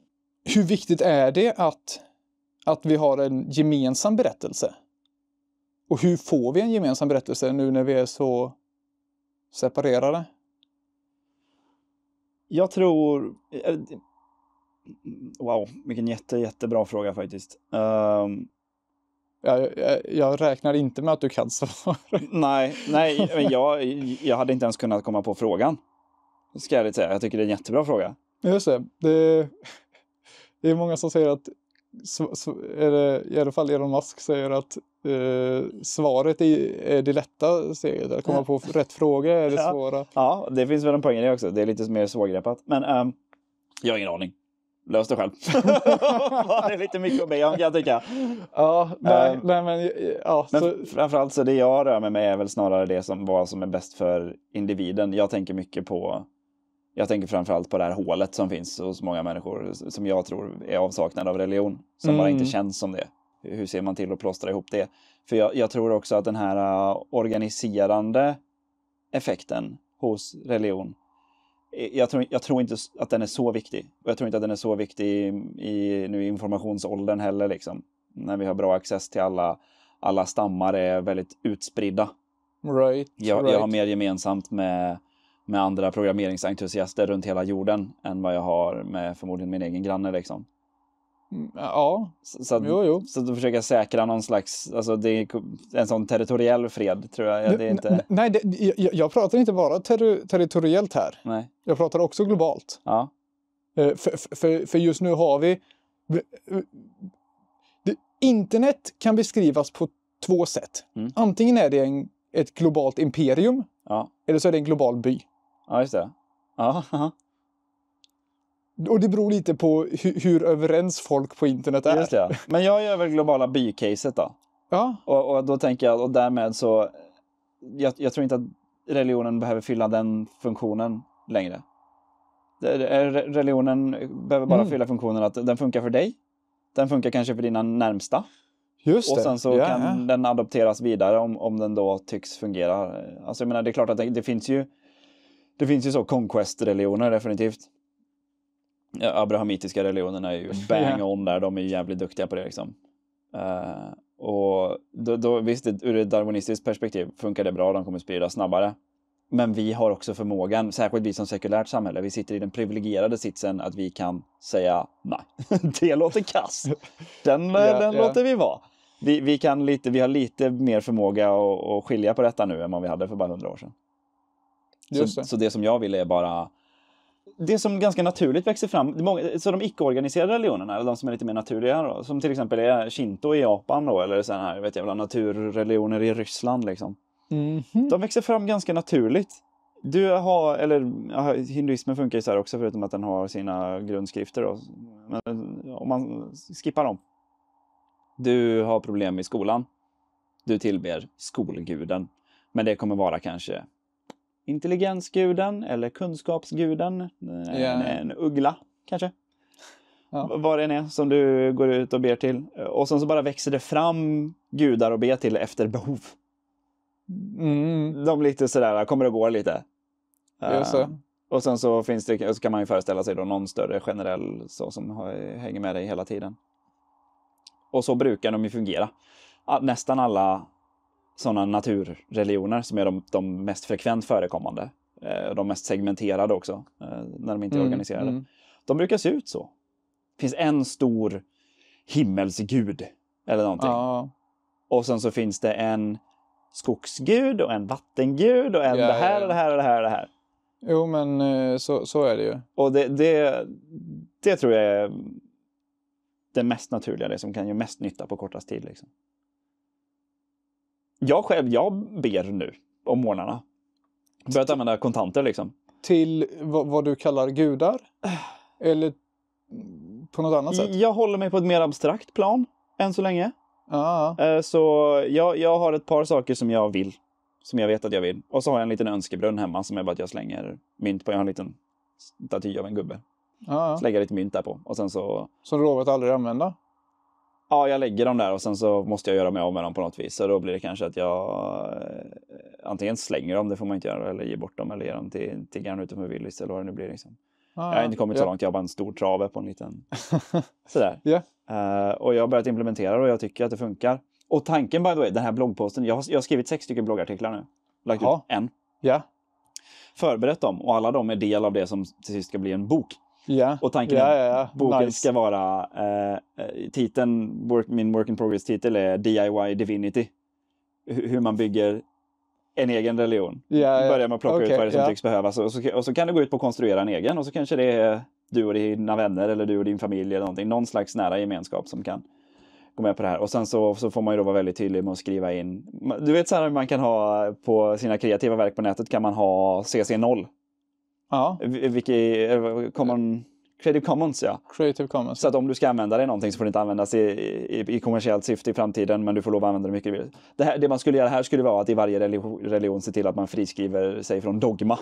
hur viktigt är det att, att vi har en gemensam berättelse? Och hur får vi en gemensam berättelse nu när vi är så separerade? Jag tror... Eh, eh, wow, vilken jätte, jättebra fråga faktiskt. Um jag, jag, räknar inte med att du kan (laughs) svara. Nej, nej men jag, jag hade inte ens kunnat komma på frågan. Ska jag säga. Jag tycker det är en jättebra fråga. Just det. Det, det är många som säger att, eller, i alla fall Elon Musk säger att eh, svaret är, är det lätta steget. Att komma på rätt fråga är det svåra. Ja, ja det finns väl en poäng i det också. Det är lite mer svårgreppat. Men um, jag har ingen aning lös det själv. (laughs) det är lite mycket att be om kan jag tycka. Ja, nej, uh, nej men, ja, men så... framförallt så det jag rör mig med är väl snarare det som vad som är bäst för individen. Jag tänker mycket på jag tänker framförallt på det här hålet som finns hos många människor som jag tror är avsaknad av religion, som mm. bara inte mm. känns som det. Hur ser man till att plåstra ihop det? För jag, jag tror också att den här ah, organiserande effekten hos religion Eh, jag tror, jag tror, inte att den är så viktig. Och jag tror inte att den är så viktig i, i nu informationsåldern heller. Liksom. När vi har bra access till alla, alla stammar är väldigt utspridda. Right, jag, right. jag har mer gemensamt med, med andra programmeringsentusiaster runt hela jorden än vad jag har med förmodligen min egen granne. Liksom. Ja, så, att, jo, jo. Så att försöka säkra någon slags, alltså det är en sån territoriell fred tror jag. Det är inte... Nej, det, jag, jag, pratar inte bara ter territoriellt här. Nej. Jag pratar också globalt. Ja. För, eh, för, för just nu har vi... Internet kan beskrivas på två sätt. Mm. Antingen är det en, ett globalt imperium ja. eller så är det en global by. Ja, just det. Ja, (laughs) Och det beror lite på hur, hur överens folk på internet är. Just det. Men jag gör väl globala by-caset då. Ja. Och, och, då tänker jag, och därmed så... Jag, jag, tror inte att religionen behöver fylla den funktionen längre. Religionen behöver bara mm. fylla funktionen att den funkar för dig. Den funkar kanske för dina närmsta. Just och sen så ja, kan ja. den adopteras vidare om, om den då tycks fungera. Alltså jag menar, det är klart att det, det finns ju det finns ju så conquest-religioner definitivt abrahamitiska religionerna är ju (laughs) bang on där, de är ju jävligt duktiga på det liksom. Uh, och då, då, visst, ur ett darwinistiskt perspektiv funkar det bra, de kommer sprida snabbare. Men vi har också förmågan, särskilt vi som sekulärt samhälle, vi sitter i den privilegierade sitsen att vi kan säga nej, (laughs) det låter kass. Den, yeah, den yeah. låter vi vara. Vi, vi, kan lite, vi har lite mer förmåga att, att skilja på detta nu än vad vi hade för bara hundra år sedan. Så, så, det som jag vill är bara det som ganska naturligt växer fram, många, så de icke-organiserade religionerna, eller de som är lite mer naturliga då, som till exempel är shinto i Japan då, eller sådana här, vet jag, naturreligioner i Ryssland liksom. Mm -hmm. De växer fram ganska naturligt. Du har, eller ja, hinduismen funkar ju så här också förutom att den har sina grundskrifter då. Men om man skippar dem. Du har problem i skolan. Du tillber skolguden. Men det kommer vara kanske intelligensguden eller kunskapsguden, yeah. en, en uggla kanske. Ja. Vad det än är som du går ut och ber till. Eh, och sen så bara växer det fram gudar och be till efter behov. Mm. De lite sådär kommer och går lite. Uh, och sen så, finns det, så kan man ju föreställa sig då någon större generell så, som hänger med dig hela tiden. Och så brukar de ju fungera. Ah, nästan alla sådana naturreligioner som är de, de mest frekvent förekommande. Eh, de mest segmenterade också, eh, när de inte är mm, organiserade. Mm. De brukar se ut så. Det finns en stor himmelsgud eller någonting. Ja. Och sen så finns det en skogsgud och en vattengud och en ja, det, här, ja. och det här och det här och det här. Jo, men eh, så, så är det ju. Och det, det, det tror jag är det mest naturliga, det som kan göra mest nytta på kortast tid. Liksom jag själv, jag ber nu om morgnarna. Börjat använda kontanter liksom. Till vad, vad du kallar gudar? (sighs) Eller på något annat sätt? Jag håller mig på ett mer abstrakt plan än så länge. Ah. Eh, så jag, jag har ett par saker som jag vill. Som jag vet att jag vill. Och så har jag en liten önskebrunn hemma som är bara att jag slänger mynt på. Jag har en liten staty av en gubbe. Ah. Slänger lite mynt där på. Och sen så... Som du lovat aldrig använda? ja, jag lägger dem där och sen så måste jag göra mig av med dem på något vis. Så då blir det kanske att jag eh, antingen slänger dem, det får man inte göra, eller ger bort dem eller ger dem till tiggaren utanför Willys eller vad det nu blir. Liksom. Ah, jag har inte kommit yeah. så långt, jag har bara en stor trave på en liten... (laughs) Sådär. Yeah. Uh, och jag har börjat implementera det och jag tycker att det funkar. Och tanken, by the way, den här bloggposten, jag har, jag har skrivit sex stycken bloggartiklar nu. Lagt ha. ut en. Yeah. Förberett dem och alla de är del av det som till sist ska bli en bok. Yeah. Och tanken yeah, yeah, yeah. boken nice. ska vara... Eh, eh, titeln, work, min Work in Progress-titel är DIY Divinity. H hur man bygger en egen religion. Yeah, Börja med att plocka okay, ut vad det som yeah. tycks behövas. Och så, och så, kan du gå ut på att konstruera en egen och så kanske det är du och dina vänner eller du och din familj eller någonting. Någon slags nära gemenskap som kan gå med på det här. Och sen så, så får man ju då vara väldigt tydlig med att skriva in. Du vet så här man kan ha på sina kreativa verk på nätet kan man ha CC0 Ja. Wiki, eh, common, Creative Commons ja. Creative Commons. Så att om du ska använda det i någonting så får det inte användas i, i, i kommersiellt syfte i framtiden men du får lov att använda det mycket. Det, här, det man skulle göra här skulle vara att i varje religion, religion se till att man friskriver sig från dogma.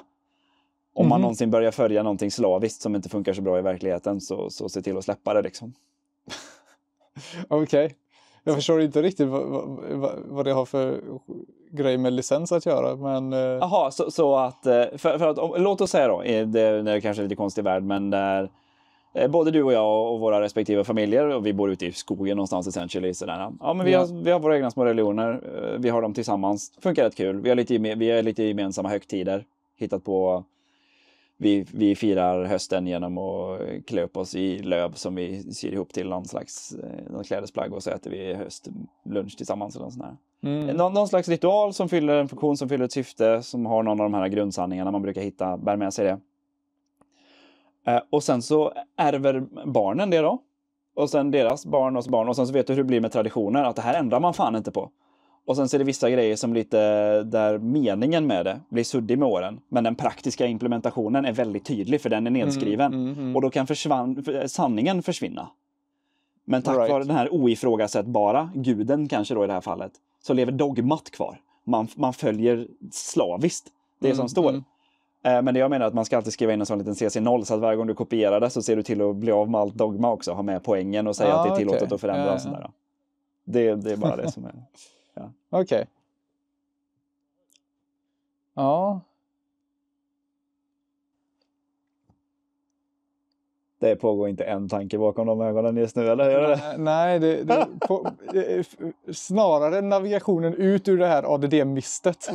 Om man mm. någonsin börjar följa någonting slaviskt som inte funkar så bra i verkligheten så, så se till att släppa det liksom. Okej. Okay. Jag förstår inte riktigt vad, vad, vad, det har för grej med licens att göra. Men... Eh, Jaha, så, så, att, eh, för, för att låt oss säga då, det, det är kanske är lite konstig värld, men där eh, både du och jag och våra respektive familjer och vi bor ute i skogen någonstans essentially. Sådär. Ja, men vi, har, vi har våra egna små religioner. Vi har dem tillsammans. Funkar rätt kul. Vi har lite, vi har lite gemensamma högtider. Hittat på vi, vi firar hösten genom att klä upp oss i löv som vi syr ihop till någon slags eh, någon klädesplagg och så äter vi höstlunch tillsammans. Eller sån här. Mm. Eh, någon, någon, slags ritual som fyller en funktion, som fyller ett syfte, som har någon av de här grundsanningarna man brukar hitta, bär med sig det. Eh, och sen så ärver barnen det då. Och sen deras barn och barn. Och sen så vet du hur det blir med traditioner, att det här ändrar man fan inte på. Och sen så är det vissa grejer som lite där meningen med det blir suddig med åren. Men den praktiska implementationen är väldigt tydlig för den är mm, nedskriven. Mm, mm, mm. Och då kan försvann, eh, sanningen försvinna. Men tack right. vare den här oifrågasättbara guden kanske då i det här fallet så lever dogmat kvar. Man, man följer slaviskt det mm, som står. Mm. Eh, men det jag menar är att man ska alltid skriva in en sån liten CC0 så att varje gång du kopierar det så ser du till att bli av med allt dogma också. Ha med poängen och säga ah, att det är ah, tillåtet okay. att förändra. Ja, och sådär. Ja. Det, det är bara det som är... (laughs) Ja. Okej. Okay. Ja. Det pågår inte en tanke bakom de ögonen just nu, eller hur? Nej, det, det, (laughs) på, snarare navigationen ut ur det här ADD-mistet.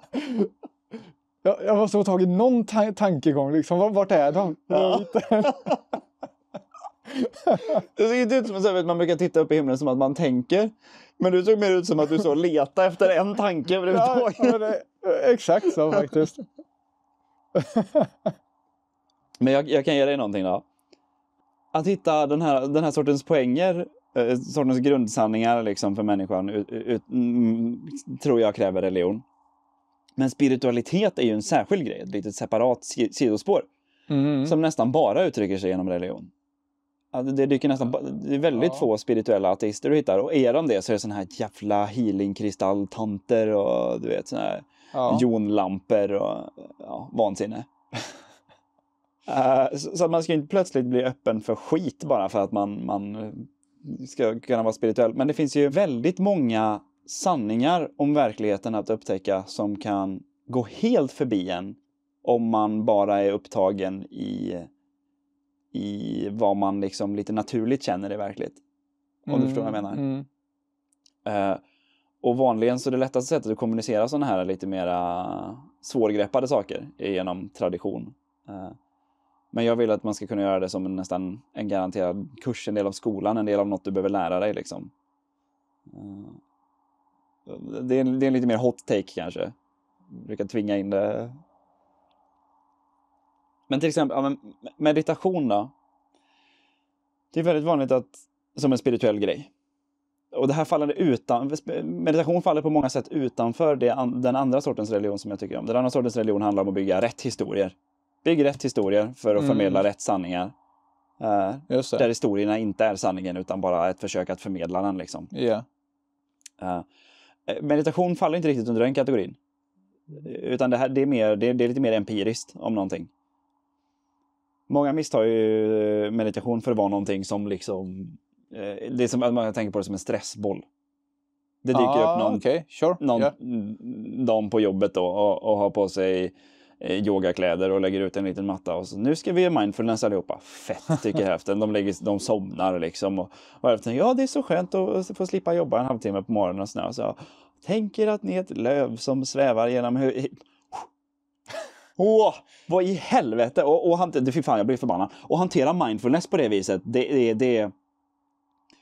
(laughs) jag, jag måste få tag i någon ta tankegång, liksom. vart är de? Ja. (laughs) Det ser inte ut som att man brukar titta upp i himlen som att man tänker. Men du såg mer ut som att du så letade efter en tanke överhuvudtaget. Ja, exakt så faktiskt. (laughs) Men jag, jag, kan ge dig någonting då. Att hitta den här, den här sortens poänger, eh, sortens grundsanningar liksom för människan, ut, ut, mm, tror jag kräver religion. Men spiritualitet är ju en särskild grej, ett litet separat sidospår. Mm. Som nästan bara uttrycker sig genom religion. Det dyker nästan det är väldigt ja. få spirituella ateister du hittar. Och är de det så är det sådana här jävla healingkristalltanter och du vet sådana här ja. jonlampor och ja, vansinne. så, (laughs) eh, så, att man ska inte plötsligt bli öppen för skit bara för att man, man ska kunna vara spirituell. Men det finns ju väldigt många sanningar om verkligheten att upptäcka som kan gå helt förbi en om man bara är upptagen i i vad man liksom lite naturligt känner är verkligt. Om mm, du förstår vad jag mm, menar. Mm. Uh, och vanligen så är det lättaste sättet att kommunicera sådana här lite mera svårgreppade saker genom tradition. Uh, men jag vill att man ska kunna göra det som en, nästan en garanterad kurs, en del av skolan, en del av något du behöver lära dig. Liksom. Uh, det, är det är en lite mer hot take kanske. Du kan tvinga in det men till exempel, ja, men meditation då. Det är väldigt vanligt att, som en spirituell grej. Och det här faller utan, meditation faller på många sätt utanför det, den andra sortens religion som jag tycker om. Den andra sortens religion handlar om att bygga rätt historier. Bygg rätt historier för att mm. förmedla rätt sanningar. Uh, där historierna inte är sanningen utan bara ett försök att förmedla den. Liksom. Yeah. Uh, eh, meditation faller inte riktigt under den kategorin. Utan det, här, det, är, mer, det, det är lite mer empiriskt om någonting. Många misstar ju eh, meditation för att vara någonting som liksom... Eh, det är som att man tänker på det som en stressboll. Det dyker ah, upp någon, okay. sure. någon yeah. dam på jobbet då och, och har på sig eh, yogakläder och lägger ut en liten matta och så nu ska vi göra mindfulness allihopa. Fett tycker (laughs) hälften. De, de somnar liksom och, och hälften ja det är så skönt att få slippa jobba en halvtimme på morgonen och sådär. Så, Tänker att ni är ett löv som svävar genom huvudet åh, vad i helvete! Och, och han, det, fy fan, jag blir förbannad. Och hantera mindfulness på det viset, det, det, det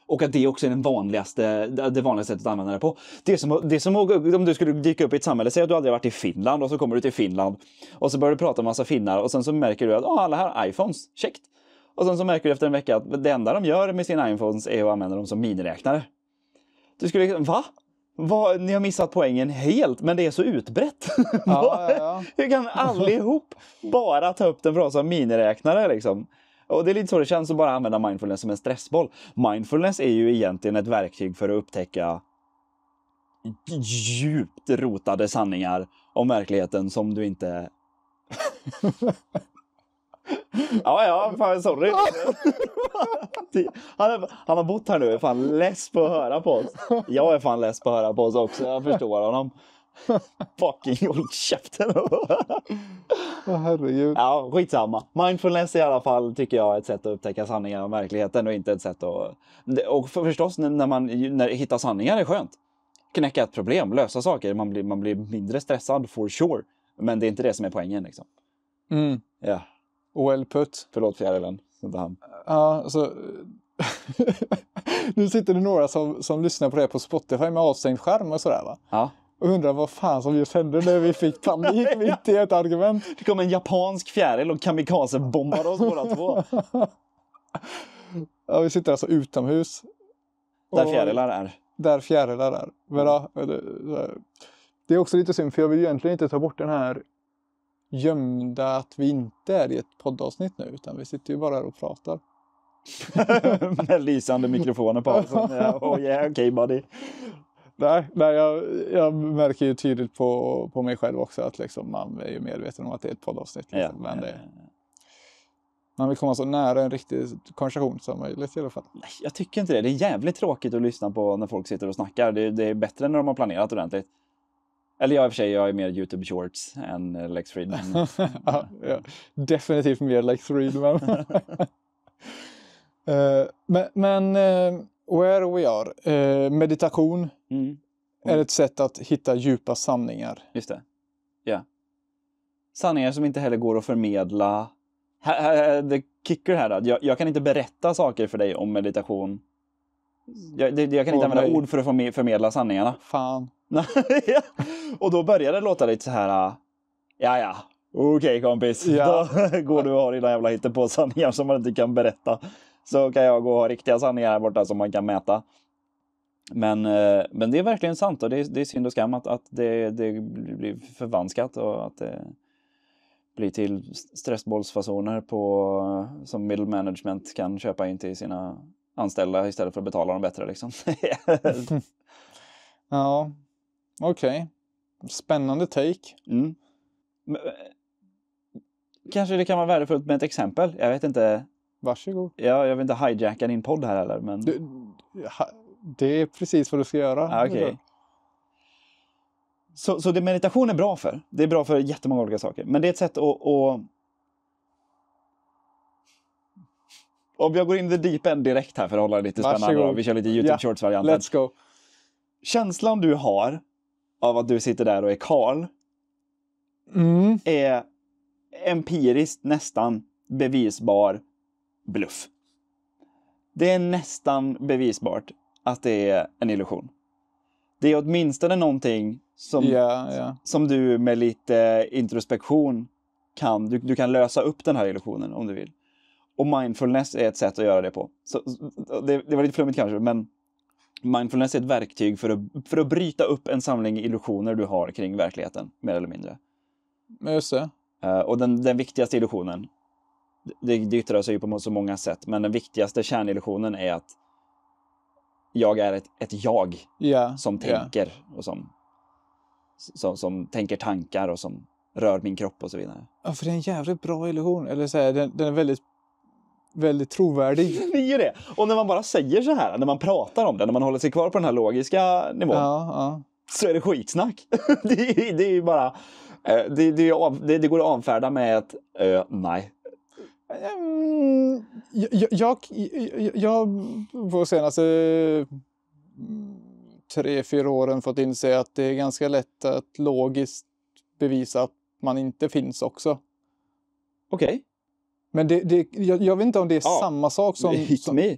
och att det också är den vanligaste, det vanligaste sättet att använda det på. Det är, som, det är som om du skulle dyka upp i ett samhälle, säg att du aldrig varit i Finland och så kommer du till Finland och så börjar du prata med massa finnar och sen så märker du att oh, alla här har iPhones, Käckt! Och sen så märker du efter en vecka att det enda de gör med sina iPhones är att använda dem som miniräknare. Du skulle liksom, va? Vad, ni har missat poängen helt, men det är så utbrett. (laughs) Ja, ja, ja. Hur kan allihop bara ta upp den brasa miniräknare liksom? Och det är lite så det känns att bara använda mindfulness som en stressboll. Mindfulness är ju egentligen ett verktyg för att upptäcka djupt rotade sanningar om verkligheten som du inte (laughs) Ja, ja, fan sorry. Han, han har bott här nu, är fan less på att höra på oss. Jag är fan less på att höra på oss också, jag förstår honom. Fucking håll käften! oh, herregud. Ja, skitsamma. Mindfulness i alla fall tycker jag är ett sätt att upptäcka sanningen om verkligheten och inte ett sätt att... Och förstås, när man när, hittar sanningar är skönt. Knäcka ett problem, lösa saker. Man blir, man blir mindre stressad, for sure. Men det är inte det som är poängen liksom. Mm. Ja. Well put. Förlåt fjärilen, inte han. Ja, så... Alltså, (laughs) nu sitter det några som, som lyssnar på det på Spotify med avstängd skärm och sådär va? Ja. Och undrar vad fan som just hände när vi fick panik (laughs) mitt i ett argument. Det kom en japansk fjäril och kamikazebombade oss båda två. (laughs) ja, vi sitter alltså utomhus. Där fjärilar är. Där fjärilar är. Men, ja, det är också lite synd för jag vill egentligen inte ta bort den här gömda att vi inte är i ett poddavsnitt nu utan vi sitter ju bara här och pratar. (laughs) Med lysande mikrofoner på halsen. Oh yeah, okay buddy. Nej, nej jag, jag, märker ju tydligt på, på mig själv också att liksom man är ju medveten om att det är ett poddavsnitt. Liksom. Ja, men det, man vill komma så nära en riktig konversation som möjligt i alla fall. Nej, jag tycker inte det. Det är jävligt tråkigt att lyssna på när folk sitter och snackar. Det, det är bättre när de har planerat ordentligt. Eller jag i och för sig, jag är mer YouTube Shorts än eh, Lex Friedman. (laughs) ja, ja. Definitivt mer Lex Friedman. uh, (laughs) men, men uh, where we are. Uh, meditation mm. Mm. är ett sätt att hitta djupa sanningar. Just det. Ja. Yeah. Sanningar som inte heller går att förmedla. The kicker här då. Jag, jag kan inte berätta saker för dig om meditation. Jag, det, jag kan inte använda ord för att förmedla sanningarna. Fan. (laughs) och då börjar det låta lite så här. Äh, ja, ja, okej okay, kompis. Ja. Då (laughs) går du och har dina jävla på sanningar som man inte kan berätta. Så kan jag gå och ha riktiga sanningar här borta som man kan mäta. Men, eh, men det är verkligen sant och det är, det är synd och skam att, att det, det blir förvanskat och att det blir till stressbollsfasoner på, som middle management kan köpa in till sina anställda istället för att betala dem bättre. Liksom. (laughs) ja, Okej. Okay. Spännande take. Mm. Men, eh, kanske det kan vara värdefullt med ett exempel. Jag vet inte. Varsågod. Ja, jag vill inte hijacka din podd här heller. Men... Du, det är precis vad du ska göra. Ah, okay. Liksom. Så, så det meditation är bra för, det är bra för jättemånga olika saker. Men det är ett sätt att... att... Om jag går in i the deep end direkt här för att hålla det lite spännande. Varsågod. Vi kör lite YouTube shorts-varianten. Yeah, let's go. Känslan du har av att du sitter där och är Karl mm. är empiriskt nästan bevisbar bluff. Det är nästan bevisbart att det är en illusion. Det är åtminstone någonting som, yeah, yeah. som du med lite introspektion kan, du, du kan lösa upp den här illusionen om du vill. Och mindfulness är ett sätt att göra det på. Så, det, det var lite flummigt kanske, men mindfulness är ett verktyg för att, för att bryta upp en samling illusioner du har kring verkligheten, mer eller mindre. Just det. Eh, och den, den viktigaste illusionen, det, det yttrar sig ju på så många sätt, men den viktigaste kärnillusionen är att jag är ett, ett jag yeah. som tänker yeah. och som, som, som tänker tankar och som rör min kropp och så vidare. Ja, för det är en jävligt bra illusion. Eller så här, den, den är väldigt väldigt trovärdig. (laughs) det är ju det. Och när man bara säger så här, när man pratar om det, när man håller sig kvar på den här logiska nivån. Ja, ja. Så är det skitsnack. (laughs) Eh, det, det, är ju bara... Det, det, av, det, går att avfärda med ett uh, nej. Mm, jag, jag, jag, jag på senaste mm, tre, fyra åren fått inse att det är ganska lätt att logiskt bevisa att man inte finns också. Okej. Men det, det, jag, jag, vet inte om det är ja. samma sak som... Hit som... me.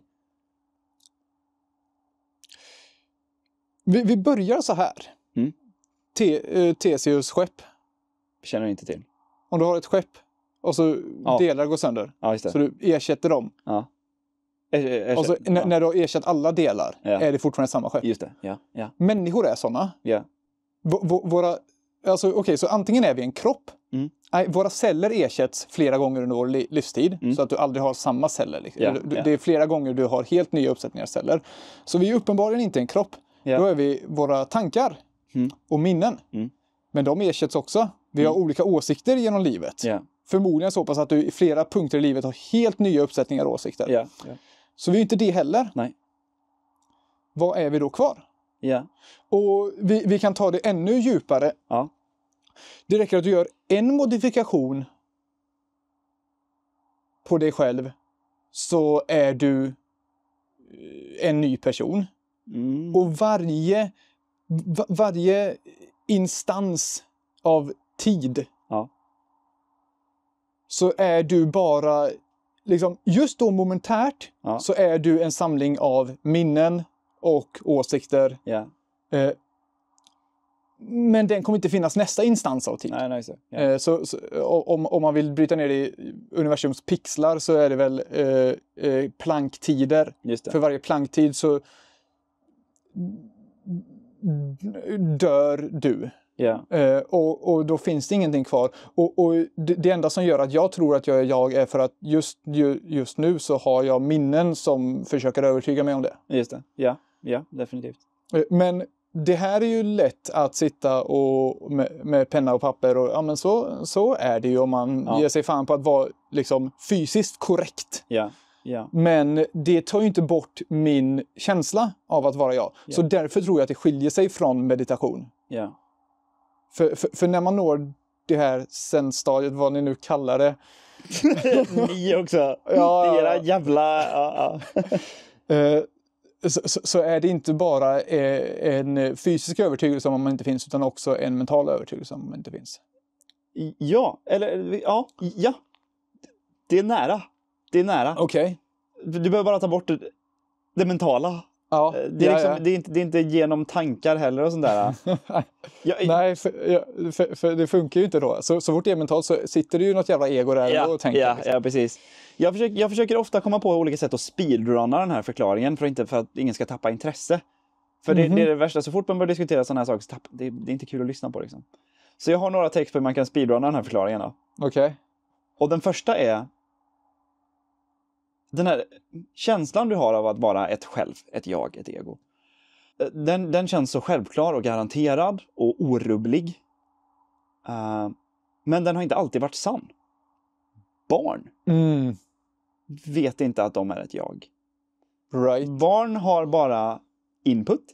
Vi, vi, börjar så här. Mm. Te, eh, Teseus skepp. Känner inte till. Om du har ett skepp och så ja. delar går sönder. Ja, just det. så du ersätter dem. Ja. Er, er, så, ja. När du har ersatt alla delar är det fortfarande samma skepp. Just det. Ja. Ja. Människor är sådana. Ja. V våra, alltså, okay, så antingen är vi en kropp Mm. Våra celler ersätts flera gånger under vår livstid mm. så att du aldrig har samma celler. Yeah, liksom. yeah. Det är flera gånger du har helt nya uppsättningar celler. Så vi är uppenbarligen inte en kropp. Yeah. Då är vi våra tankar mm. och minnen. Mm. Men de ersätts också. Vi har mm. olika åsikter genom livet. Förmodligen så pass att du i flera punkter i livet har helt nya uppsättningar och åsikter. Så vi är inte det heller. Nej. Vad är vi då kvar? Och vi, vi kan ta det ännu djupare. Ja det räcker att du gör en modifikation på dig själv så är du eh, en ny person. Mm. Och varje, varje instans av tid ja. så är du bara, liksom, just då momentärt, ja. så är du en samling av minnen och åsikter. Yeah. Eh, men den kommer inte finnas nästa instans av tid. Nej, nej, så. Ja. Eh, så, så om, om, man vill bryta ner det i universums pixlar så är det väl eh, eh, planktider. För varje planktid så dör du. Yeah. Eh, och, och då finns det ingenting kvar. Och, och det, det, enda som gör att jag tror att jag är jag är för att just, ju, just nu så har jag minnen som försöker övertyga mig om det. Just det, ja, ja definitivt. Eh, men det här är ju lätt att sitta och med, med penna och papper och ja, men så, så är det ju om man ja. ger sig fan på att vara liksom, fysiskt korrekt. Ja. Ja. Men det tar ju inte bort min känsla av att vara jag. Så därför tror jag att det skiljer sig från meditation. För, för, för, när man når det här zen-stadiet, vad ni nu kallar det. (laughs) ni också! Ja, Era jävla... Ja, ja. Eh, så, så, är det inte bara eh, en fysisk övertygelse om man inte finns utan också en mental övertygelse om man inte finns. Ja, eller ja, ja. Det är nära. Det är nära. Okej. Okay. Du behöver bara ta bort det mentala Ja, eh, det, är liksom, ja, ja. Det, är inte, det, är inte, genom tankar heller och sånt där. (laughs) jag, Nej, för, för, för, det funkar ju inte då. Så, så fort det är mentalt så sitter det ju något jävla ego där ja, och tänker. Ja, liksom. ja precis. Jag försöker, jag försöker, ofta komma på olika sätt att speedrunna den här förklaringen för, inte, för att ingen ska tappa intresse. För det, mm -hmm. det är mhm. det värsta, så fort man börjar diskutera sådana här saker så tapp, det, det är inte kul att lyssna på. Liksom. Så jag har några text på hur man kan speedrunna den här förklaringen. Okej. Okay. Och den första är den här känslan du har av att vara ett själv, ett jag, ett ego. Eh, den, den känns så självklar och garanterad och orubblig. Uh, men den har inte alltid varit sann. Barn mm. vet inte att de är ett jag. Right. Barn har bara input.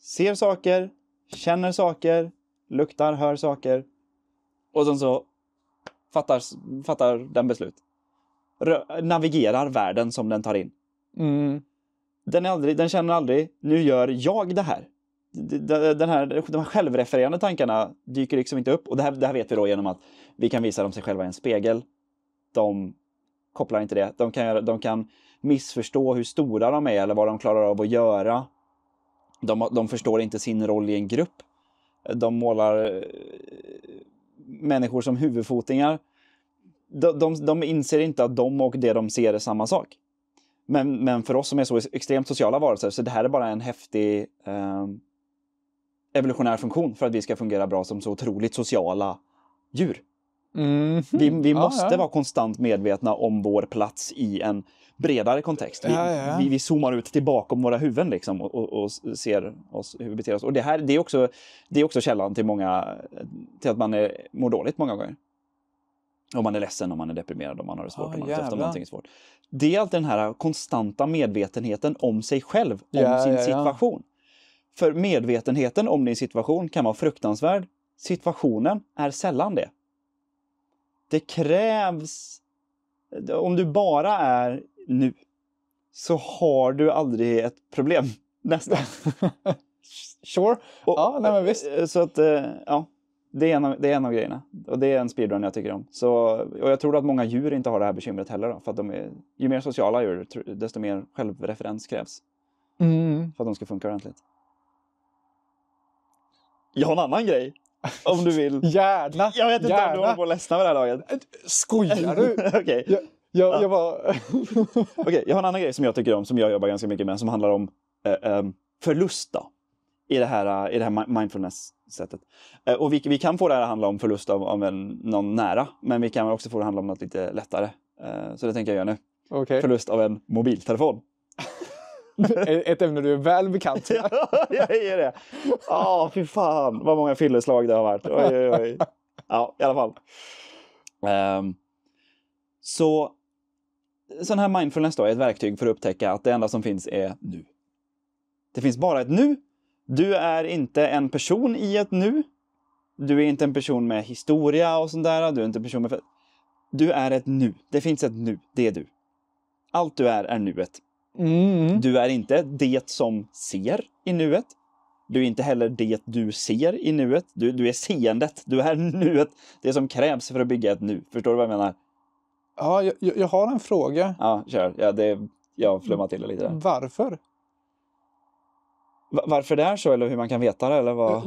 Ser saker, känner saker, luktar, hör saker. Och sen så fattar, fattar den beslut navigerar världen som den tar in. Mm. Den, är aldrig, den känner aldrig, nu gör jag det här. Den här, de här självrefererande tankarna dyker liksom inte upp. Och det här, det här vet vi då genom att vi kan visa dem sig själva i en spegel. De kopplar inte det. De kan, de kan missförstå hur stora de är eller vad de klarar av att göra. De, de förstår inte sin roll i en grupp. De målar eh, människor som huvudfotingar de, de, de inser inte att de och det de ser är samma sak. Men, men för oss som är så extremt sociala varelser, så det här är bara en häftig eh, evolutionär funktion för att vi ska fungera bra som så otroligt sociala djur. Mm. Vi, vi måste ja, ja. vara konstant medvetna om vår plats i en bredare kontext. Vi, ja, vi, vi zoomar ut till bakom våra huvuden liksom och, och, och, ser oss, hur vi beter oss. Och det här det är, också, det är också källan till, många, till att man är, mår dåligt många gånger. Om man är ledsen, om man är deprimerad, om man har det svårt, ah, om man jävla. någonting svårt. Det är alltid den här konstanta medvetenheten om sig själv, om ja, sin ja, situation. Ja. För medvetenheten om din situation kan vara fruktansvärd. Situationen är sällan det. Det krävs... Om du bara är nu, så har du aldrig ett problem. (laughs) Nästan. (laughs) sure. Och, ja, nej men visst. Eh, så att, eh, ja det, är en av, det är en av grejerna. Och det är en speedrun jag tycker om. Så, och jag tror att många djur inte har det här bekymret heller. Då, för att de är, ju mer sociala djur, desto mer självreferens krävs. Mm. För att de ska funka ordentligt. Jag har en annan grej. Om du vill. (laughs) Gärna! Jag vet inte Gärna. om du håller på att ledsna vid det här laget. Äh, skojar du? (laughs) Okej. Okay. Jag, jag, var... okay, jag har en annan grej som jag tycker om, som jag jobbar ganska mycket med, som handlar om eh, um, förlust. Då i det här, i det här mindfulness-sättet. Eh, och vi, vi, kan få det här att handla om förlust av, av en, någon nära, men vi kan också få det att handla om något lite lättare. Eh, så det tänker jag göra nu. Okay. Förlust av en mobiltelefon. (laughs) Ett ämne du är väl bekant med. (laughs) ja, jag är det. Ja, oh, fy fan vad många fylleslag det har varit. Oj, oj, oj. Ja, i alla fall. Um, så sån här mindfulness då är ett verktyg för att upptäcka att det enda som finns är nu. Det finns bara ett nu du är inte en person i ett nu. Du är inte en person med historia och sånt där. Du är inte en person med... Du är ett nu. Det finns ett nu. Det är du. Allt du är är nuet. Mm. Du är inte det som ser i nuet. Du är inte heller det du ser i nuet. Du, du är seendet. Du är (laughs) nuet. Det som krävs för att bygga ett nu. Förstår du vad jag menar? Ja, jag, jag har en fråga. Ja, kör. Ja, det, jag flummar till det lite. Varför? Varför det är så eller hur man kan veta det? Eller vad?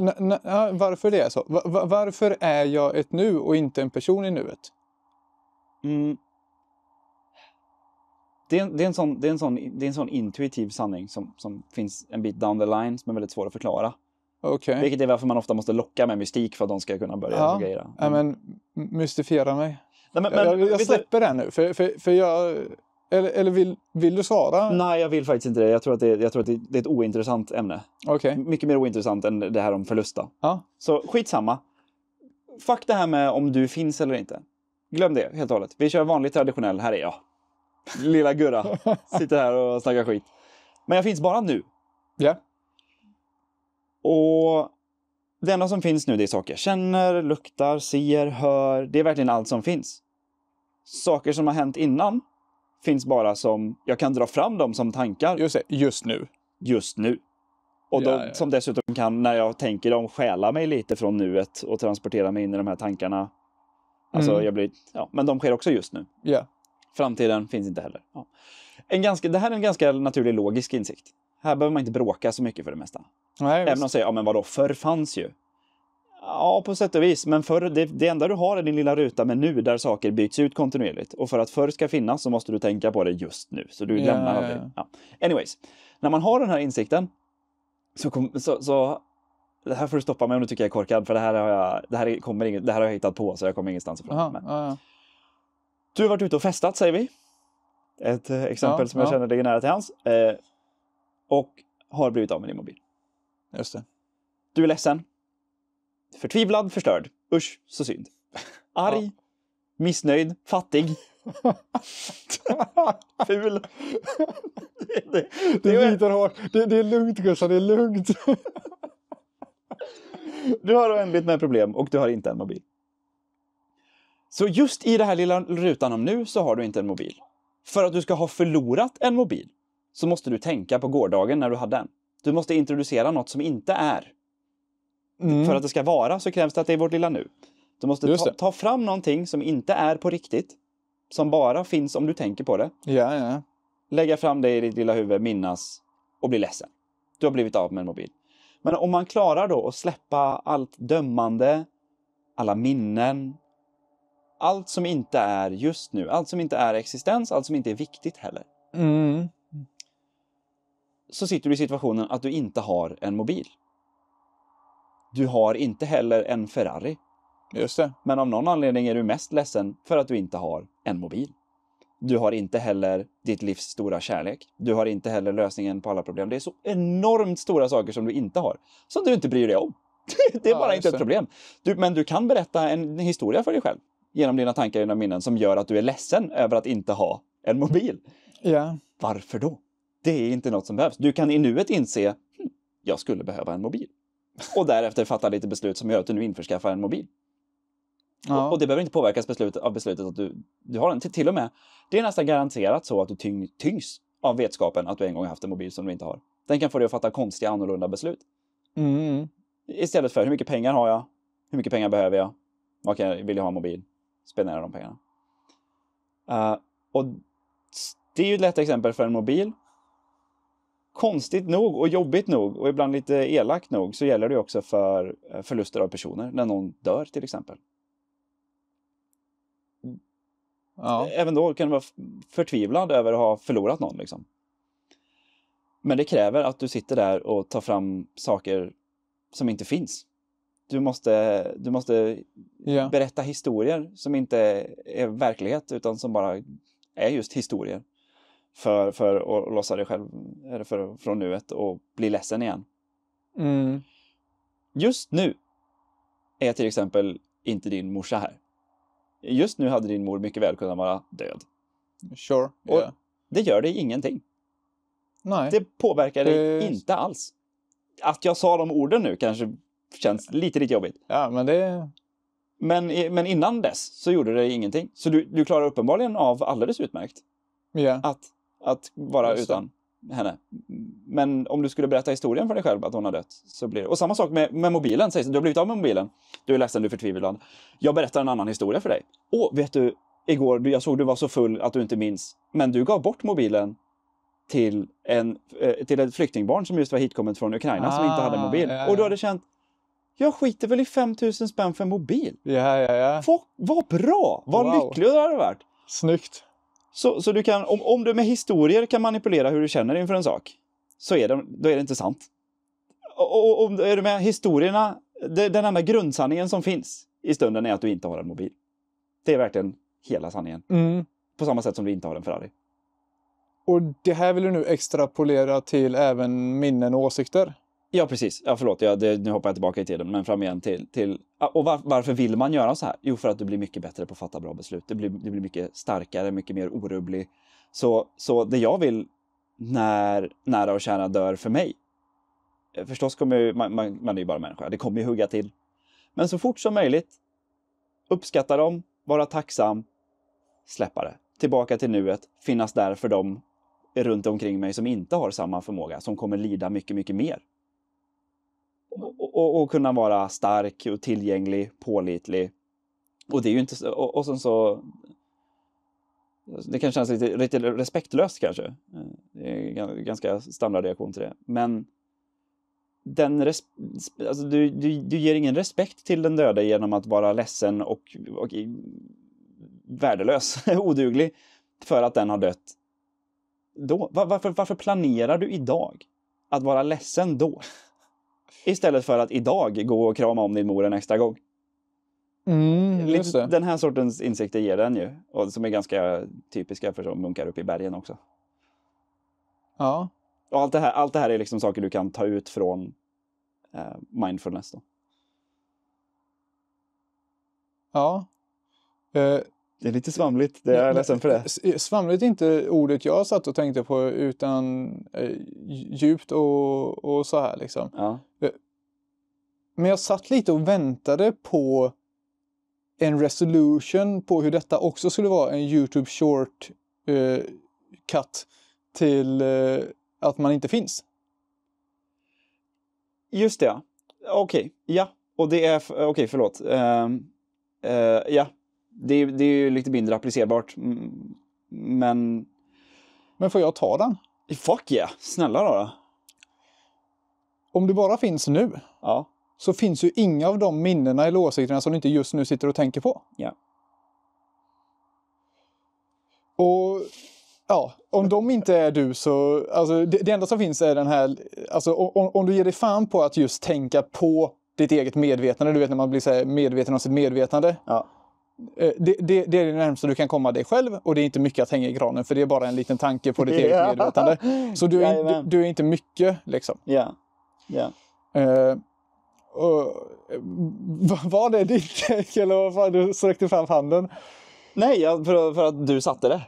varför det är så? varför är jag ett nu och inte en person i nuet? Mm. Det, är, det, är en sån, det, är en sån, det är en sån intuitiv sanning som, som finns en bit down the line som är väldigt svår att förklara. Okay. Vilket är varför man ofta måste locka med mystik för att de ska kunna börja ja. agera. Mm. men mystifiera mig. Nej, men, men, jag, jag, släpper det nu, för, för, för jag eller, eller vill, vill du svara? Nej, jag vill faktiskt inte det. Jag tror att det, jag tror att det, det är ett ointressant ämne. Okay. Mycket mer ointressant än det här om förlusta. Ja. Så skitsamma. Fuck det här med om du finns eller inte. Glöm det helt och hållet. Vi kör vanligt traditionell. Här är jag. Lilla Gurra. (laughs) Sitter här och snackar skit. Men jag finns bara nu. Ja. Yeah. Och det enda som finns nu det är saker jag känner, luktar, ser, hör. Det är verkligen allt som finns. Saker som har hänt innan finns bara som, jag kan dra fram dem som tankar. Just, det, just nu. Just nu. Och de, ja. som dessutom kan, när jag tänker dem, stjäla mig lite från nuet och transportera mig in i de här tankarna. Alltså, mm. jag blir, ja, men de sker också just nu. Ja. Framtiden finns inte heller. Ja. En ganska, det här är en ganska naturlig logisk insikt. Här behöver man inte bråka så mycket för det mesta. Nej, Även om man säger, ja men vadå, förr fanns ju. Ja, på sätt och vis. Men för, det, det enda du har är din lilla ruta med nu där saker byts ut kontinuerligt. Och för att förr ska finnas så måste du tänka på det just nu. Så du ja, lämnar aldrig. Ja, ja. Anyways, när man har den här insikten så, kom, så, så det här får du stoppa mig om du tycker jag är korkad, för det här har jag, det här kommer inget, det här har jag hittat på så jag kommer ingenstans ifrån. Aha, ja, ja. Du har varit ute och festat säger vi. Ett eh, exempel ja, som jag känner ligger nära till hans. Eh, och har blivit av med din mobil. Just det. Du är ledsen förtvivlad, förstörd. Usch, så synd. Arg, ja. missnöjd, fattig. (laughs) Ful. det, det, det, det, hårt. Det, det är lugnt Gustav, det är lugnt. du har oändligt med problem och du har inte en mobil. Så just i den här lilla rutan om nu så har du inte en mobil. För att du ska ha förlorat en mobil så måste du tänka på gårdagen när du hade den. Du måste introducera något som inte är mm. för att det ska vara så krävs det att det är vårt lilla nu. Du måste ta, ta, fram någonting som inte är på riktigt. Som bara finns om du tänker på det. Ja, ja. Lägga fram det i ditt lilla huvud, minnas och bli ledsen. Du har blivit av med en mobil. Men om man klarar då att släppa allt dömande, alla minnen, allt som inte är just nu, allt som inte är existens, allt som inte är viktigt heller. Mm. Så sitter du i situationen att du inte har en mobil. Du har inte heller en Ferrari. Just det. Men av någon anledning är du mest ledsen för att du inte har en mobil. Du har inte heller ditt livs stora kärlek. Du har inte heller lösningen på alla problem. Det är så enormt stora saker som du inte har, som du inte bryr dig om. (laughs) det är ja, bara inte ett det. problem. Du, men du kan berätta en historia för dig själv genom dina tankar och minnen som gör att du är ledsen över att inte ha en mobil. Ja. Varför då? Det är inte något som behövs. Du kan i nuet inse, hm, jag skulle behöva en mobil och därefter fatta lite beslut som gör att du nu införskaffar en mobil. Ja. Och, och, det behöver inte påverkas beslut, av beslutet att du, du har den. Till, till och med, det är nästan garanterat så att du tyng, tyngs av vetskapen att du en gång haft en mobil som du inte har. Den kan få dig att fatta konstiga, annorlunda beslut. Mm. Istället för hur mycket pengar har jag? Hur mycket pengar behöver jag? Vad kan jag, vill jag ha en mobil? Spendera de pengarna. Uh, och det är ju ett lätt exempel för en mobil konstigt nog och jobbigt nog och ibland lite elakt nog så gäller det också för eh, förluster av personer, när någon dör till exempel. Ja. Även då kan du vara förtvivlad över att ha förlorat någon. Liksom. Men det kräver att du sitter där och tar fram saker som inte finns. Du måste, du måste ja. berätta historier som inte är verklighet utan som bara är just historier för, för att lossa dig själv eller för, från nuet och bli ledsen igen. Mm. Just nu är till exempel inte din morsa här. Just nu hade din mor mycket väl kunnat vara död. Sure. Yeah. Och det gör dig ingenting. Nej. Det påverkar dig det... inte alls. Att jag sa de orden nu kanske känns lite, lite jobbigt. Ja, men det... Men, men innan dess så gjorde det ingenting. Så du, du klarar uppenbarligen av alldeles utmärkt yeah. att att vara utan henne. Men om du skulle berätta historien för dig själv att hon har dött så blir det... Och samma sak med, med mobilen, sägs Du har blivit av med mobilen. Du är ledsen, du är förtvivlad. Jag berättar en annan historia för dig. Åh, vet du, igår, jag såg du var så full att du inte minns. Men du gav bort mobilen till, en, eh, till ett flyktingbarn som just var hitkommet från Ukraina ah, som inte hade ah, mobil. Ja, ja. Och du hade känt, jag skiter väl i 5000 spänn för en mobil. Ja, ja, ja. vad bra! Vad wow. lycklig du hade varit. Snyggt. Så, så du kan, om, om du med historier kan manipulera hur du känner inför en sak, så är det, då är det inte sant. Och, och, och är du med historierna, det, den enda grundsanningen som finns i stunden är att du inte har en mobil. Det är verkligen hela sanningen. Mm. På samma sätt som du inte har en Ferrari. Och det här vill du nu extrapolera till även minnen och åsikter? Ja, precis. Ja, förlåt, ja, det, nu hoppar jag tillbaka i tiden, men fram igen till... till och var, varför vill man göra så här? Jo, för att du blir mycket bättre på att fatta bra beslut. Du blir, du blir mycket starkare, mycket mer orubblig. Så, så det jag vill när nära och kära dör för mig, eh, förstås kommer ju, man, man, man är ju bara människa, det kommer ju hugga till. Men så fort som möjligt, uppskatta dem, vara tacksam, släppa det. Tillbaka till nuet, finnas där för dem runt omkring mig som inte har samma förmåga, som kommer lida mycket, mycket mer och, och kunna vara stark och tillgänglig, pålitlig. Och det är ju inte... Och, och sen så... Det kan kännas lite, lite respektlöst kanske. Eh, det är en ganska standardreaktion till det. Men den res, alltså du, du, du ger ingen respekt till den döda genom att vara ledsen och, och värdelös, (laughs) oduglig, för att den har dött. Då, varför, varför planerar du idag att vara ledsen då? Istället för att idag gå och krama om din mor en extra gång. Mm, Lite, den här sortens insikter ger den ju. Och som är ganska typiska för munkar uppe i bergen också. Ja. Och allt det här, allt det här är liksom saker du kan ta ut från eh, mindfulness. Då. Ja. Eh, det är lite svamligt, det är jag ledsen för det. Eh, svamligt är inte ordet jag satt och tänkte på utan eh, djupt och, och så här liksom. Ja. Men jag satt lite och väntade på en resolution på hur detta också skulle vara en Youtube short eh, cut till eh, att man inte finns. Just det, ja. Okej, okay. ja. Och det är... Okej, okay, förlåt. Uh, uh, ja, det, det är ju lite mindre applicerbart. Men... Men får jag ta den? Fuck yeah! Snälla då. då. Om det bara finns nu. Ja så finns ju inga av de minnena eller åsikterna som du inte just nu sitter och tänker på. Ja. Och ja, om de inte är du så, alltså, det, det enda som finns är den här, alltså, om, om, du ger dig fan på att just tänka på ditt eget medvetande, du vet när man blir så medveten om sitt medvetande. Ja. Eh, det, det, det, är det närmsta du kan komma dig själv och det är inte mycket att hänga i granen för det är bara en liten tanke på ditt (laughs) eget medvetande. Så du är, du, du är inte mycket liksom. Yeah. Yeah. Uh, och, eh, (laughs) var det ditt däck eller vad fan, du sträckte fram handen? Nej, för, för att du satte det.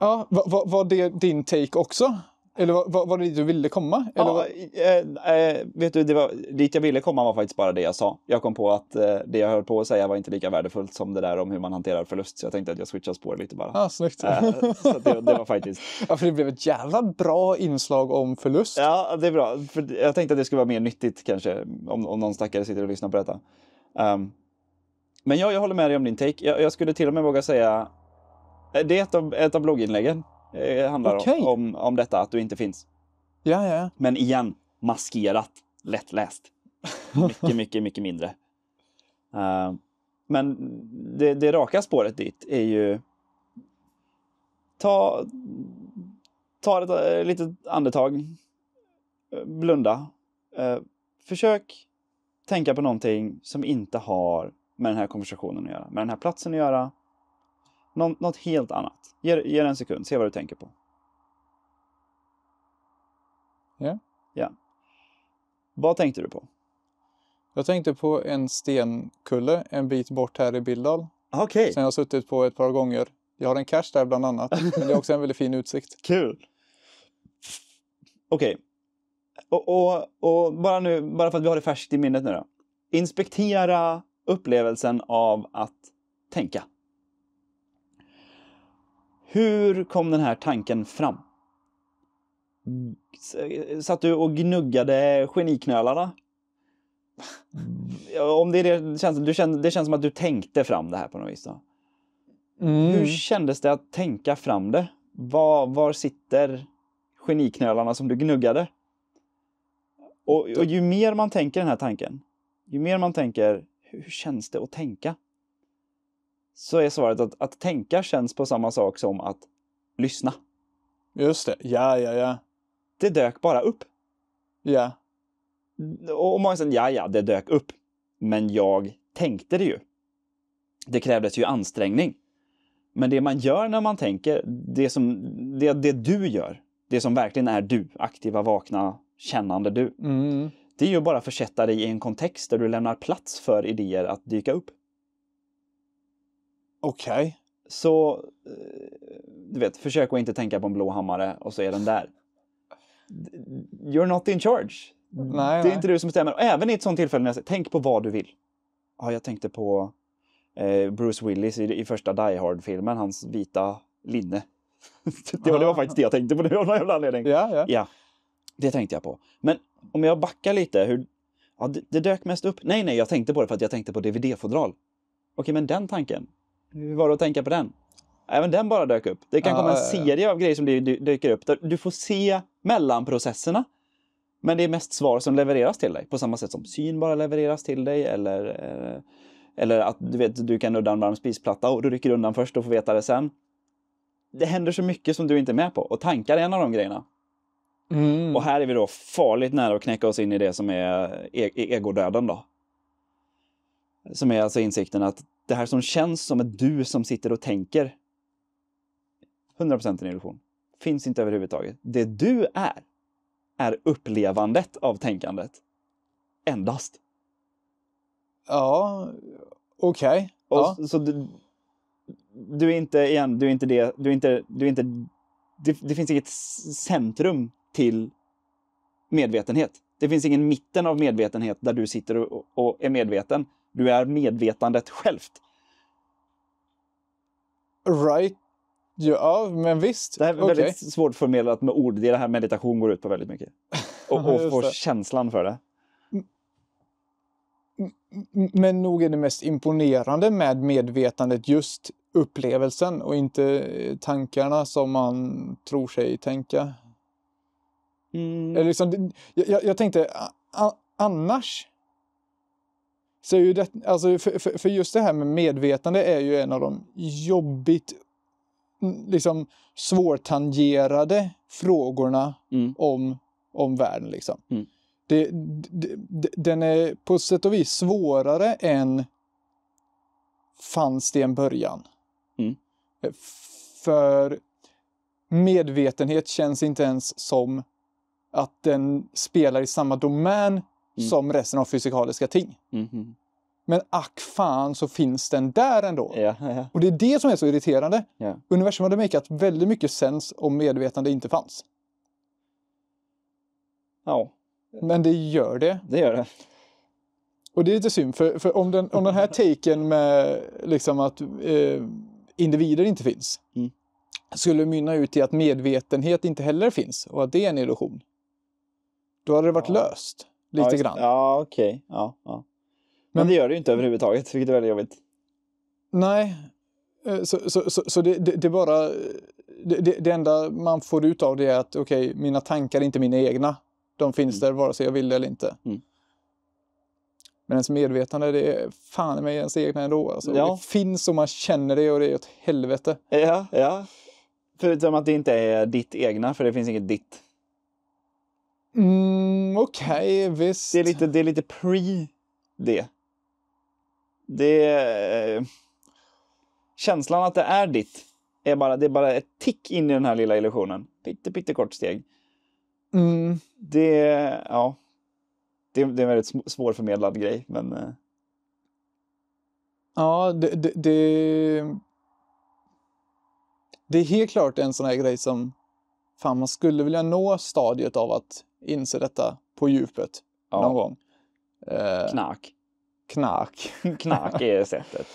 Ja, var, var det din take också? Eller var, var det dit du ville komma? Ja, eh, eh, vet du, det var, dit jag ville komma var faktiskt bara det jag sa. Jag kom på att eh, det jag höll på att säga var inte lika värdefullt som det där om hur man hanterar förlust. Så jag tänkte att jag switchar spår lite bara. Ah, snyggt. Eh, så det, det, var faktiskt... (laughs) Ja, för det blev ett jävla bra inslag om förlust. Ja, det är bra. För jag tänkte att det skulle vara mer nyttigt kanske om, om någon stackare sitter och lyssnar på detta. Um, men ja, jag håller med dig om din take. Jag, jag skulle till och med våga säga eh, det är ett av, ett av blogginläggen eh, handlar okay. om, om, detta, att du inte finns. Ja, ja, ja. Men igen, maskerat, lättläst. (laughs) Mycket, mycket, mycket mindre. Uh, men det, det raka spåret dit är ju... Ta, ta ett, ett eh, litet andetag. Blunda. Uh, försök tänka på någonting som inte har med den här konversationen att göra, med den här platsen att göra, Nå något helt annat. Ge, ge det en sekund, se vad du tänker på. Ja. Ja. Vad tänkte du på? Jag tänkte på en stenkulle en bit bort här i Bildal. Okay. Som jag har suttit på ett par gånger. Jag har en cache där bland annat. men det är också en väldigt fin utsikt. (laughs) Kul! Okej. Okay. Och, och, och, bara, nu, bara för att vi har det färskt i minnet nu då. Inspektera upplevelsen av att tänka. Hur kom den här tanken fram? Satt du och gnuggade geniknölarna? Mm. Om det, är det, det, känns, det känns som att du tänkte fram det här på något vis. Då. Mm. Hur kändes det att tänka fram det? Var, var sitter geniknölarna som du gnuggade? Och, och ju mer man tänker den här tanken, ju mer man tänker, hur känns det att tänka? så är svaret att, att tänka känns på samma sak som att lyssna. Just det, ja, ja, ja. Det dök bara upp. Ja. Och många säger, ja, ja, det dök upp. Men jag tänkte det ju. Det krävdes ju ansträngning. Men det man gör när man tänker, det, som, det, det du gör, det som verkligen är du, aktiva, vakna, kännande du. Mm. Det är ju bara att försätta dig i en kontext där du lämnar plats för idéer att dyka upp. Okej. Okay. Så, eh, du vet, försök att inte tänka på en blå hammare och så är den där. You're not in charge. Nej, det är inte du som bestämmer. även i ett sånt tillfälle när jag säger, tänk på vad du vill. Ja, jag tänkte på eh, Bruce Willis i, i första Die Hard-filmen, hans vita linne. (laughs) det, var, det ah. var faktiskt det jag tänkte på nu (laughs) av någon jävla anledning. Ja, ja. ja, det tänkte jag på. Men om jag backar lite, hur... Ja, det, det dök mest upp. Nej, nej, jag tänkte på det för att jag tänkte på DVD-fodral. Okej, men den tanken, hur var det att tänka på den? Även den bara dök upp. Det kan komma en serie av grejer som dyker upp. Där du får se mellanprocesserna. Men det är mest svar som levereras till dig. På samma sätt som syn bara levereras till dig. Eller, eh, eller att du, vet, du kan nudda en varm spisplatta och du rycker undan först och får veta det sen. Det händer så mycket som du inte är med på. Och tankar är en av de grejerna. Mm. Och här är vi då farligt nära att knäcka oss in i det som är e, e- egodöden. Då. Som är alltså insikten att det här som känns som ett du som sitter och tänker. 100% en illusion. Finns inte överhuvudtaget. Det du är, är upplevandet av tänkandet. Endast. Ja, okej. Okay. Ja. Så du, du, är inte, igen, du är inte det, du är inte, du är inte, det, det finns inget centrum till medvetenhet. Det finns ingen mitten av medvetenhet där du sitter och, och är medveten. Du är medvetandet självt. Right. Ja, men visst. Det här är okay. väldigt svårförmedlat med ord. Det är det här meditation går ut på väldigt mycket. Och, (laughs) och få känslan för det. Men nog är det mest imponerande med medvetandet just upplevelsen och inte eh, tankarna som man tror sig tänka. Mm. Eller liksom, jag, jag tänkte, annars så ju det, alltså för, för, för, just det här med medvetande är ju en av de jobbigt mm, liksom svårtangerade frågorna mm. om, om världen. Liksom. Mm. Det, det, den är på sätt och vis svårare än fanns det en början. Mm. För medvetenhet känns inte ens som att den spelar i samma domän mm. som resten av fysikaliska ting. Mm. Men ack fan så finns den där ändå. Yeah, yeah. Och det är det som är så irriterande. Yeah. Universum hade makeat väldigt mycket sens om medvetande inte fanns. Ja. Men det gör det. Det gör det. Och det är lite synd, för, för om, den, om den här (laughs) taken med liksom att eh, individer inte finns mm. skulle mynna ut i att medvetenhet inte heller finns och att det är en illusion. Då hade det varit ja. löst. Lite ja, grann. Ja, okej. Okay. Ja, ja. Men, Men, det gör det ju inte överhuvudtaget, vilket är väldigt jobbigt. Nej, eh, så, så, så, så det, det, det, bara... Det, det, enda man får ut av det är att okej, okay, mina tankar är inte mina egna. De finns mm. där vare sig jag vill det eller inte. Mm. Men ens medvetande, det är fan mig ens egna ändå. Alltså, ja. Det finns och man känner det och det är åt helvete. Ja, ja. Förutom att det inte är ditt egna, för det finns inget ditt. Mm Mm, Okej, okay, visst. Det är lite, det är lite pre det. Det... Eh, känslan att det är ditt är bara, det är bara ett tick in i den här lilla illusionen. Pitte, pitte kort steg. Mm. Det, ja. Det, det är en väldigt svårförmedlad grej, men... Eh. Ja, det, det, det, det... är helt klart en sån här grej som... Fan, man skulle vilja nå stadiet av att inse detta på djupet ja. någon gång. Eh, knark. Knark. (laughs) knark är sättet.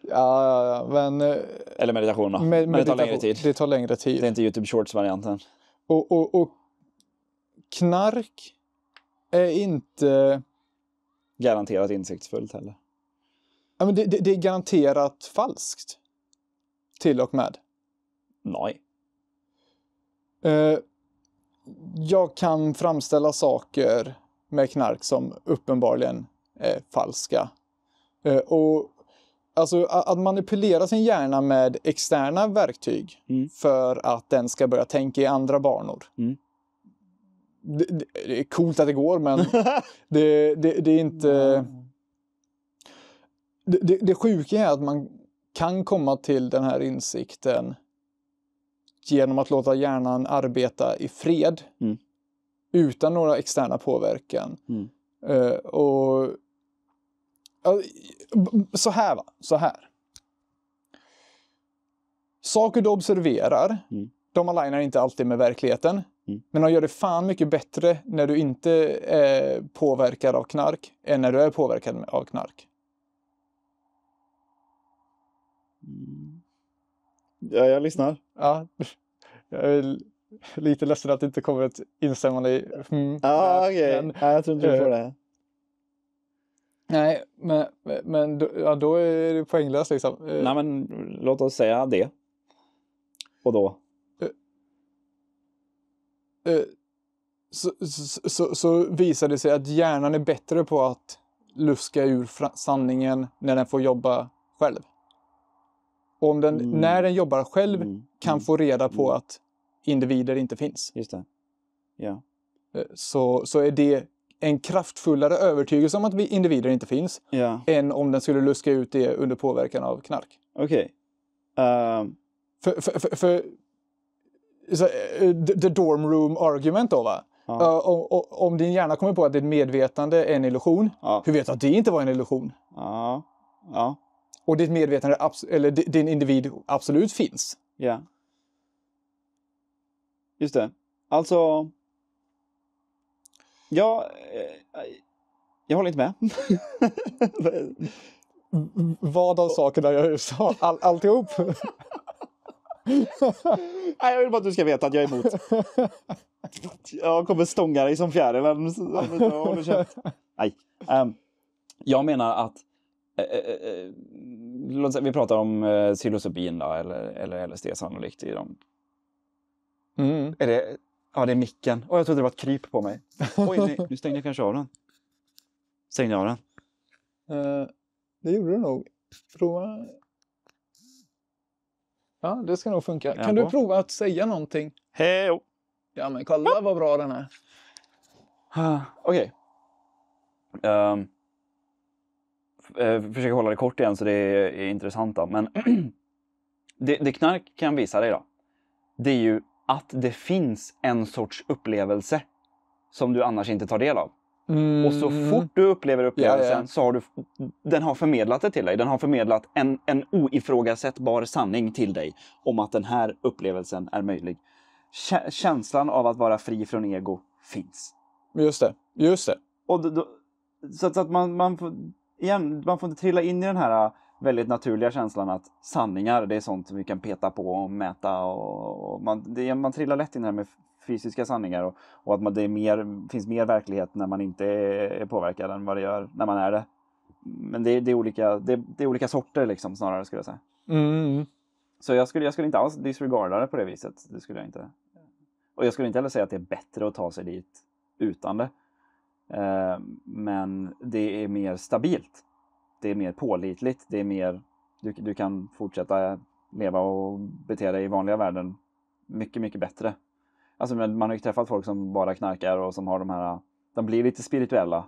Ja, men... Eh, Eller meditationen. Med, med men det tar längre tid. Det tar längre tid. Det är inte Youtube Shorts-varianten. Och, och, och knark är inte... Garanterat insiktsfullt heller. Ja, men det, det, det är garanterat falskt. Till och med. Nej. Uh, jag kan framställa saker med knark som uppenbarligen är falska. Eh, och alltså att manipulera sin hjärna med externa verktyg mm. för att den ska börja tänka i andra banor. Mm. Det, det, det, är coolt att det går, men (laughs) det, det, är inte... Det, det sjuka är att man kan komma till den här insikten genom att låta hjärnan arbeta i fred mm. utan några externa påverkan. Mm. Uh, och uh, Så här va, så här. Saker du observerar, mm. de alignar inte alltid med verkligheten. Mm. Men de gör det fan mycket bättre när du inte är påverkad av knark än när du är påverkad av knark. Mm. Ja, jag lyssnar. Ja. Jag är lite ledsen att det inte kommer ett instämmande i mm, Ja, okej. okay. ja, jag tror inte du får det. Nej, men, men då, ja, då är det poänglöst liksom. Eh, nej, men låt oss säga det. Och då? Eh, eh, så, så, så visar det sig att hjärnan är bättre på att luska ur sanningen när den får jobba själv. Och om den, mm. när den jobbar själv mm. kan mm. få reda på mm. att individer inte finns. Just det. Ja. Eh, så, så är det en kraftfullare övertygelse om att vi individer inte finns ja. än om den skulle luska ut det under påverkan av knark. Okej. Okay. Um... Ehm. För, för, för, för så, eh, the dorm room argument då va? Ja. Uh, om, om, din hjärna kommer på att ditt medvetande är en illusion, ja. hur vet du att det inte var en illusion? Ja. ja. Och ditt medvetande, eller din individ, absolut finns. Ja. Just det. Alltså... Ja, jag håller inte med. Vad av sakerna jag sa? All, alltihop? Nej, jag vill bara att du ska veta att jag är emot. Jag kommer stånga dig som fjärilen. Nej. Um, jag menar att eh, eh, eh vi pratar om eh, psilocybin då, eller, eller LSD sannolikt i dem. Mm. Är det, ja, det är micken. Och jag trodde det var ett kryp på mig. (laughs) Oj, nej, nu stängde jag kanske av den. Stängde jag av den? Eh, det gjorde du nog. Prova. Ja, det ska nog funka. Kan du prova att säga någonting? Hej Ja, men kolla vad bra den är. Ah, okej. Okay. Um. Ehm, Eh, försöker hålla det kort igen så det är, är intressanta. Men (clears throat) det, det knark kan visa dig då, det är ju att det finns en sorts upplevelse som du annars inte tar del av. Mm. Och så mm. fort du upplever upplevelsen ja, ja. så har du, den har förmedlat det till dig. Den har förmedlat en, en oifrågasättbar sanning till dig om att den här upplevelsen är möjlig. K känslan av att vara fri från ego finns. Just det. Just det. Och då, så att, så man, man igen, man får inte trilla in i den här äh, väldigt naturliga känslan att sanningar, det är sånt som vi kan peta på och mäta och, och man, det, man trillar lätt in i det här med fysiska sanningar och, och att man, det mer, finns mer verklighet när man inte är, är påverkad än vad det gör när man är det. Men det, det är, olika, det, det, är olika sorter liksom snarare skulle jag säga. Mm. Så jag skulle, jag skulle inte alls disregarda det på det viset. Det skulle jag inte. Och jag skulle inte heller säga att det är bättre att ta sig dit utan det. Eh, men det är mer stabilt. Det är mer pålitligt. Det är mer, du, du kan fortsätta leva och bete dig i vanliga världen mycket, mycket bättre. Alltså, man har ju träffat folk som bara knarkar och som har de här, de blir lite spirituella.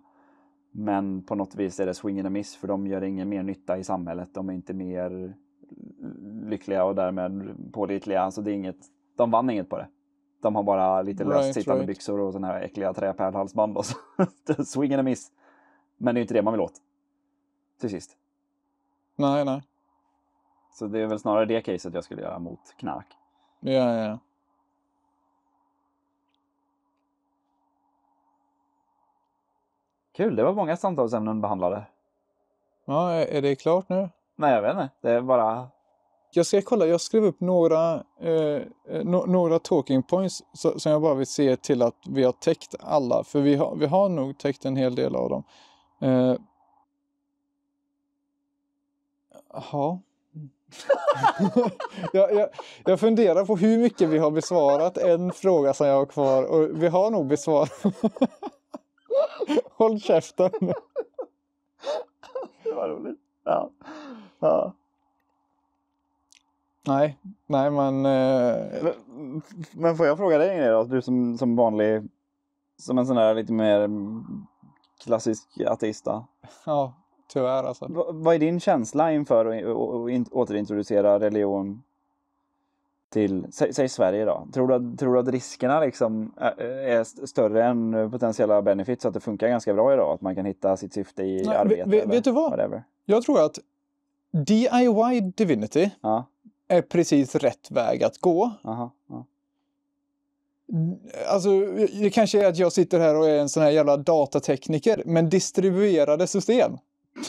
Men på något vis är det swing and a miss för de gör ingen mer nytta i samhället. De är inte mer lyckliga och därmed pålitliga. Alltså det är inget, de vann inget på det. De har bara lite löst sittande right. byxor och sådana här äckliga träpärlhalsband. Swing and a miss. Men det är ju inte det man vill åt. Till sist. Nej, nej. Så det är väl snarare det caset jag skulle göra mot knark. Ja, ja. Kul, det var många samtalsämnen behandlade. Ja, är det klart nu? Nej, jag vet inte. Det är bara jag ska kolla, jag skrev upp några, eh, eh no, några talking points så, som jag bara vill se till att vi har täckt alla, för vi har, vi har nog täckt en hel del av dem. Eh. Ja. (laughs) jag, jag, jag, funderar på hur mycket vi har besvarat en fråga som jag har kvar och vi har nog besvarat... (laughs) Håll käften! det var roligt. Ja. ja. Nej, nej men... Eh... Men får jag fråga dig en grej då? Alltså, du som, som vanlig, som en sån där lite mer klassisk ateista. Ja, tyvärr alltså. V vad är din känsla inför att återintroducera religion till, säg, säg Sverige då? Tror du, tror du att riskerna liksom är, är större än potentiella benefits? Att det funkar ganska bra idag? Att man kan hitta sitt syfte i nej, arbete? Vet, vet du vad? Whatever. Jag tror att DIY Divinity ja är precis rätt väg att gå. Aha, aha. Alltså, det kanske är att jag sitter här och är en sån här jävla datatekniker, men distribuerade system.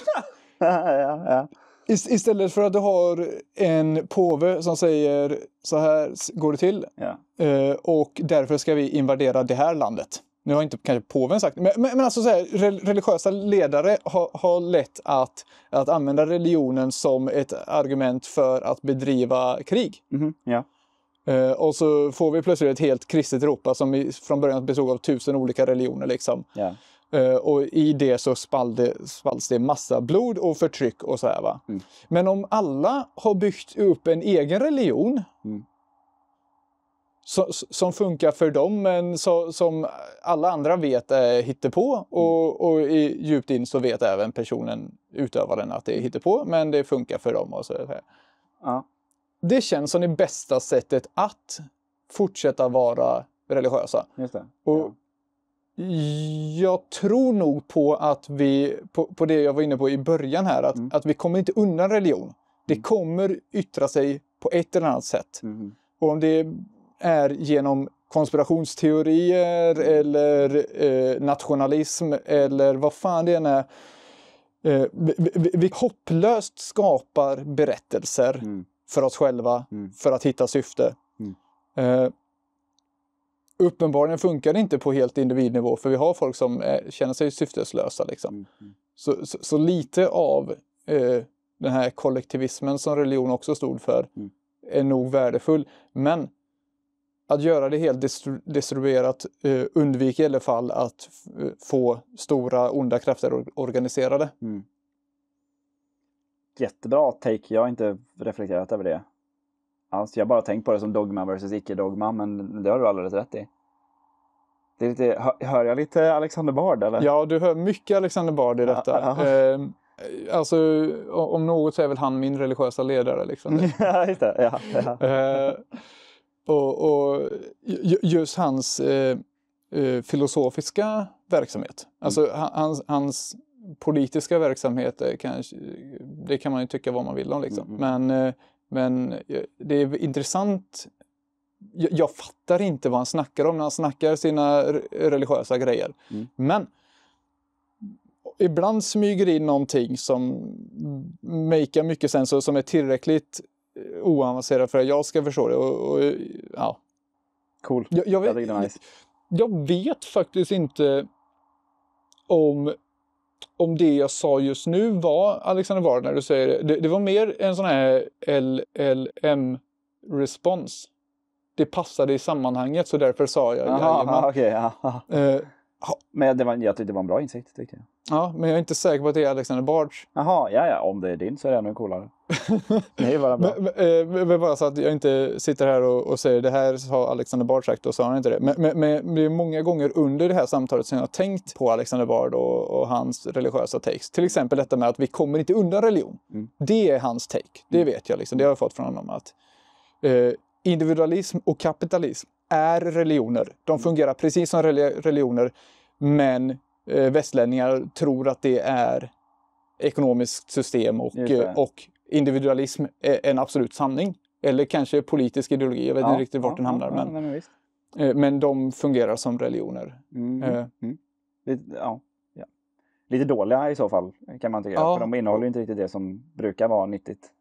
(laughs) ja, ja. Ist istället för att du har en påve som säger så här går det till ja. Eh, och därför ska vi invadera det här landet nu har inte kanske påven sagt men, men, men alltså så här, religiösa ledare har, har lätt att, att använda religionen som ett argument för att bedriva krig. Mm -hmm. Uh, och så får vi plötsligt ett helt kristet Europa som i, från början bestod av tusen olika religioner. Liksom. Yeah. Uh, och i det så spalls det massa blod och förtryck och så här. Va? Mm. Men om alla har byggt upp en egen religion mm som, funkar för dem men så, som alla andra vet är eh, hittepå mm. och, och i, djupt in så vet även personen, utövaren, att det är hittepå men det funkar för dem. Och så, ja. Det känns som det bästa sättet att fortsätta vara religiösa. Och ja. Jag tror nog på att vi, på, på, det jag var inne på i början här, att, mm. att vi kommer inte undan religion. Det mm. kommer yttra sig på ett eller annat sätt. Mm. Och om det är genom konspirationsteorier mm. eller eh, nationalism eller vad fan det än är. Eh, vi, vi, vi hopplöst skapar berättelser mm. för oss själva mm. för att hitta syfte. Mm. Eh, uppenbarligen funkar det inte på helt individnivå för vi har folk som eh, känner sig syfteslösa. Liksom. Mm, mm. Så, så, så, lite av eh, den här kollektivismen som religion också stod för är nog värdefull. Men att göra det helt distri distribuerat eh, undviker i alla fall att eh, få stora onda krafter or organiserade. Mm. Jättebra take. Jag har inte reflekterat över det alls. Jag har bara tänkt på det som dogma versus icke-dogma, men det har du alldeles rätt i. Det är lite, hör jag lite Alexander Bard eller? Ja, du hör mycket Alexander Bard i detta. Ja, ja. Eh, alltså, om något så är väl han min religiösa ledare. Liksom. (laughs) ja, just det. Ja, ja. eh, och, och just hans eh, eh filosofiska verksamhet, mm. alltså hans, hans politiska verksamhet, kanske, det kan man ju tycka vad man vill om. Liksom. Mm. Men, eh, men eh, det är intressant. Jag, jag, fattar inte vad han snackar om när han snackar sina religiösa grejer. Mm. Men ibland smyger in någonting som makear mycket sen, som är tillräckligt Eh, oavancerad för att jag ska förstå det. Och, och ja. Cool. Jag, jag, vet, jag, nice. jag, vet, faktiskt inte om, om det jag sa just nu var Alexander Ward när du säger det. det. Det, var mer en sån här LLM-respons. Det passade i sammanhanget så därför sa jag aha, aha, okay, aha. Uh, eh, ha. Men det var, jag tyckte det var en bra insikt. Tyckte jag. Ja, men jag är inte säker på att det är Alexander Barge. Jaha, ja, ja. Om det är din så är det ännu coolare. (laughs) det är bara bra. Eh, men, men, bara så att jag inte sitter här och, och säger det här har Alexander Bard sagt och sa han inte det. Men, men, det är många gånger under det här samtalet som jag har tänkt på Alexander Bard och, och hans religiösa takes. Till exempel detta med att vi kommer inte undan religion. Mm. Det är hans take. Det mm. vet jag. Liksom. Det har jag fått från honom. att eh, Individualism och kapitalism är religioner. De mm. fungerar precis som religioner. Men eh, västlänningar tror att det är ekonomiskt system och, eh, och individualism är en absolut sanning. Eller kanske politisk ideologi, jag vet ja, inte riktigt vart ja, den hamnar. Ja, men, nej, men, eh, men, de fungerar som religioner. Mm, eh. mm. Lite, ja, Lite dåliga i så fall kan man tycka, för de innehåller inte riktigt det som brukar vara nyttigt.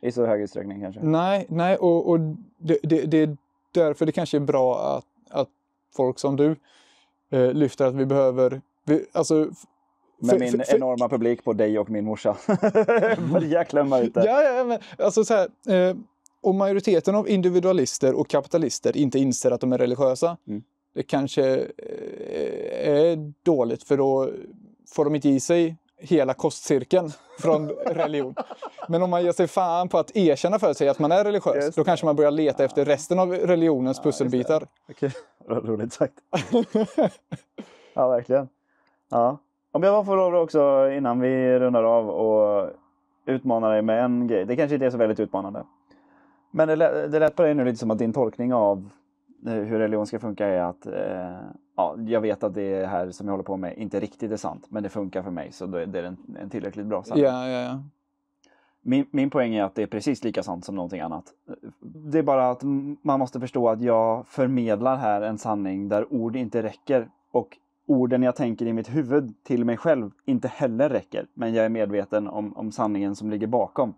I så hög utsträckning kanske? Nej, nej och, och det, det, det, är därför det kanske är bra att, att folk som du eh, lyfter att vi behöver... Vi, alltså, med min för, för, enorma publik på dig och min morsa. Börja klämma ut det. Ja, ja, men alltså så här, eh, om majoriteten av individualister och kapitalister inte inser att de är religiösa, mm. det kanske eh, är dåligt för då får de inte i sig hela kostcirkeln från religion. Men om man ger sig fan på att erkänna för sig att man är religiös, då kanske man börjar leta efter resten av religionens pusselbitar. Okej, okay. (laughs) roligt sagt. ja, verkligen. Ja. Om jag får lov också innan vi rundar av och utmanar dig med en grej. Det kanske inte är så väldigt utmanande. Men det lät på dig nu lite som att din tolkning av hur religion ska funka är att eh, ja, jag vet att det här som jag håller på med inte riktigt är sant, men det funkar för mig så då är det en, en tillräckligt bra sanning. Ja, ja, ja. Min, min poäng är att det är precis lika sant som någonting annat. Det är bara att man måste förstå att jag förmedlar här en sanning där ord inte räcker och orden jag tänker i mitt huvud till mig själv inte heller räcker. Men jag är medveten om, om sanningen som ligger bakom.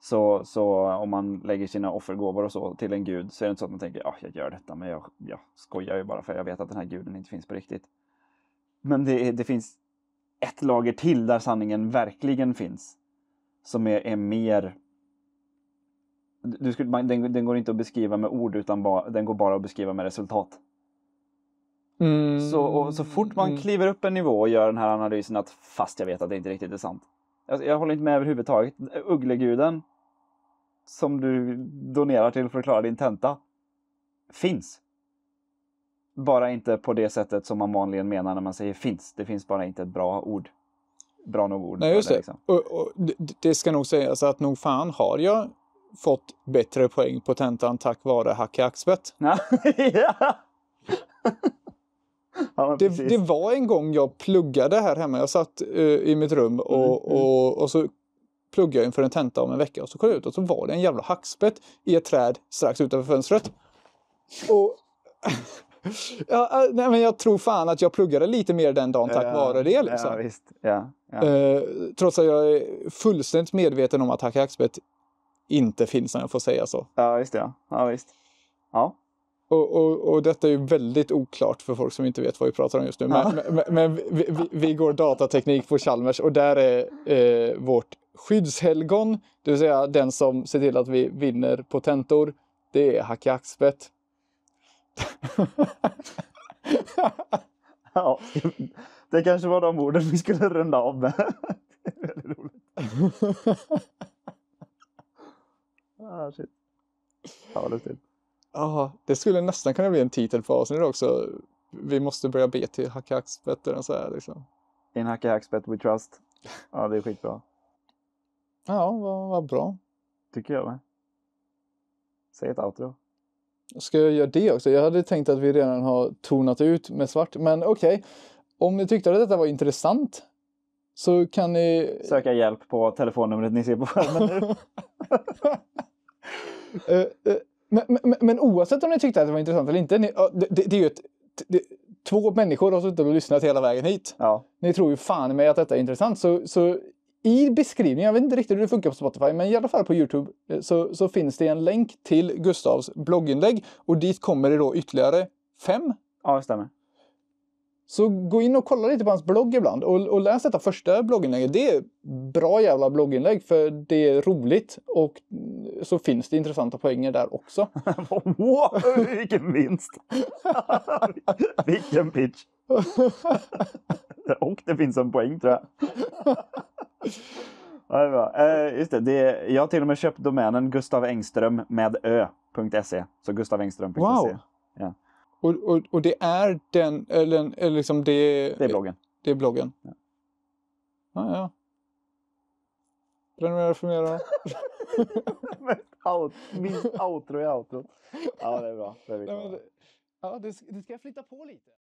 Så, så om man lägger sina offergåvor och så till en gud så är det inte så att man tänker att ah, jag gör detta, men jag, jag skojar ju bara för jag vet att den här guden inte finns på riktigt. Men det, det finns ett lager till där sanningen verkligen finns. Som är, är mer... Du skulle, den, den, går inte att beskriva med ord utan ba, den går bara att beskriva med resultat. Mm. Så, så fort man mm, mm. kliver upp en nivå och gör den här analysen att fast jag vet att det inte riktigt är sant Alltså, jag håller inte med överhuvudtaget. Uggleguden som du donerar till för att klara din tenta finns. Bara inte på det sättet som man vanligen menar när man säger finns. Det finns bara inte ett bra ord. Bra nog ord. Nej, just det. det liksom. och, och, det ska nog sägas att nog fan har jag fått bättre poäng på tentan tack vare Hacke Axbett. (laughs) ja. Ja, det, det, var en gång jag pluggade här hemma. Jag satt uh, i mitt rum och, mm, mm. och, och så pluggade jag inför en tenta om en vecka och så kollade jag ut och så var det en jävla hackspett i ett träd strax utanför fönstret. Och... (laughs) ja, eh, nej, men jag tror fan att jag pluggade lite mer den dagen tack ja, vare det. Liksom. Ja, visst. Ja, ja. Uh, trots att jag är fullständigt medveten om att hack hackspett inte finns, om jag får säga så. Ja, visst. Ja. Ja, visst. Ja. Och, och, och, detta är ju väldigt oklart för folk som inte vet vad vi pratar om just nu. Men, men, men vi, vi, vi, går datateknik på Chalmers och där är eh, vårt skyddshelgon, det vill säga den som ser till att vi vinner på tentor, det är Hacke Axbett. (laughs) ja, det kanske var de orden vi skulle runda av med. det är väldigt roligt. ah, shit. Ja, lustigt. Aha, det skulle nästan kunna bli en titel på avsnittet också. Vi måste börja be till Hacke Hackspett eller så här liksom. In Hacke Hackspett we trust. Ja, det är skitbra. Ja, vad, vad bra. Tycker jag med. Säg ett outro. Ska jag göra det också? Jag hade tänkt att vi redan har tonat ut med svart, men okej. Okay. Om ni tyckte att detta var intressant så kan ni... Söka hjälp på telefonnumret ni ser på skärmen nu. uh, (laughs) uh, men, men, men, oavsett om ni tyckte att det var intressant eller inte. Ni, det, det, är ju ett, det, två människor har suttit och lyssnat hela vägen hit. Ja. Ni tror ju fan i mig att detta är intressant. Så, så i beskrivningen, jag vet inte riktigt hur det funkar på Spotify, men i alla fall på Youtube eh, så, så finns det en länk till Gustavs blogginlägg och dit kommer det då ytterligare fem Ja, det stämmer. Så gå in och kolla lite på hans blogg ibland och, och läs detta första blogginlägget. Det är bra jävla blogginlägg för det är roligt och så finns det intressanta poänger där också. (laughs) wow, vilken vinst! (laughs) vilken pitch! och det finns en poäng tror jag. (laughs) Ja, det är eh, just det, det, jag har till och med köpt domänen Gustav Engström med ö.se. Så gustavengström.se. Wow. Ja. Och, och, och det är den, eller, eller liksom det... Det är bloggen. Det är bloggen. Ja, ah, ja. Prenumerera, förmera. Out, Min outro i outrot. Ja, det är bra. Det är bra. Ja, det ska jag flytta på lite.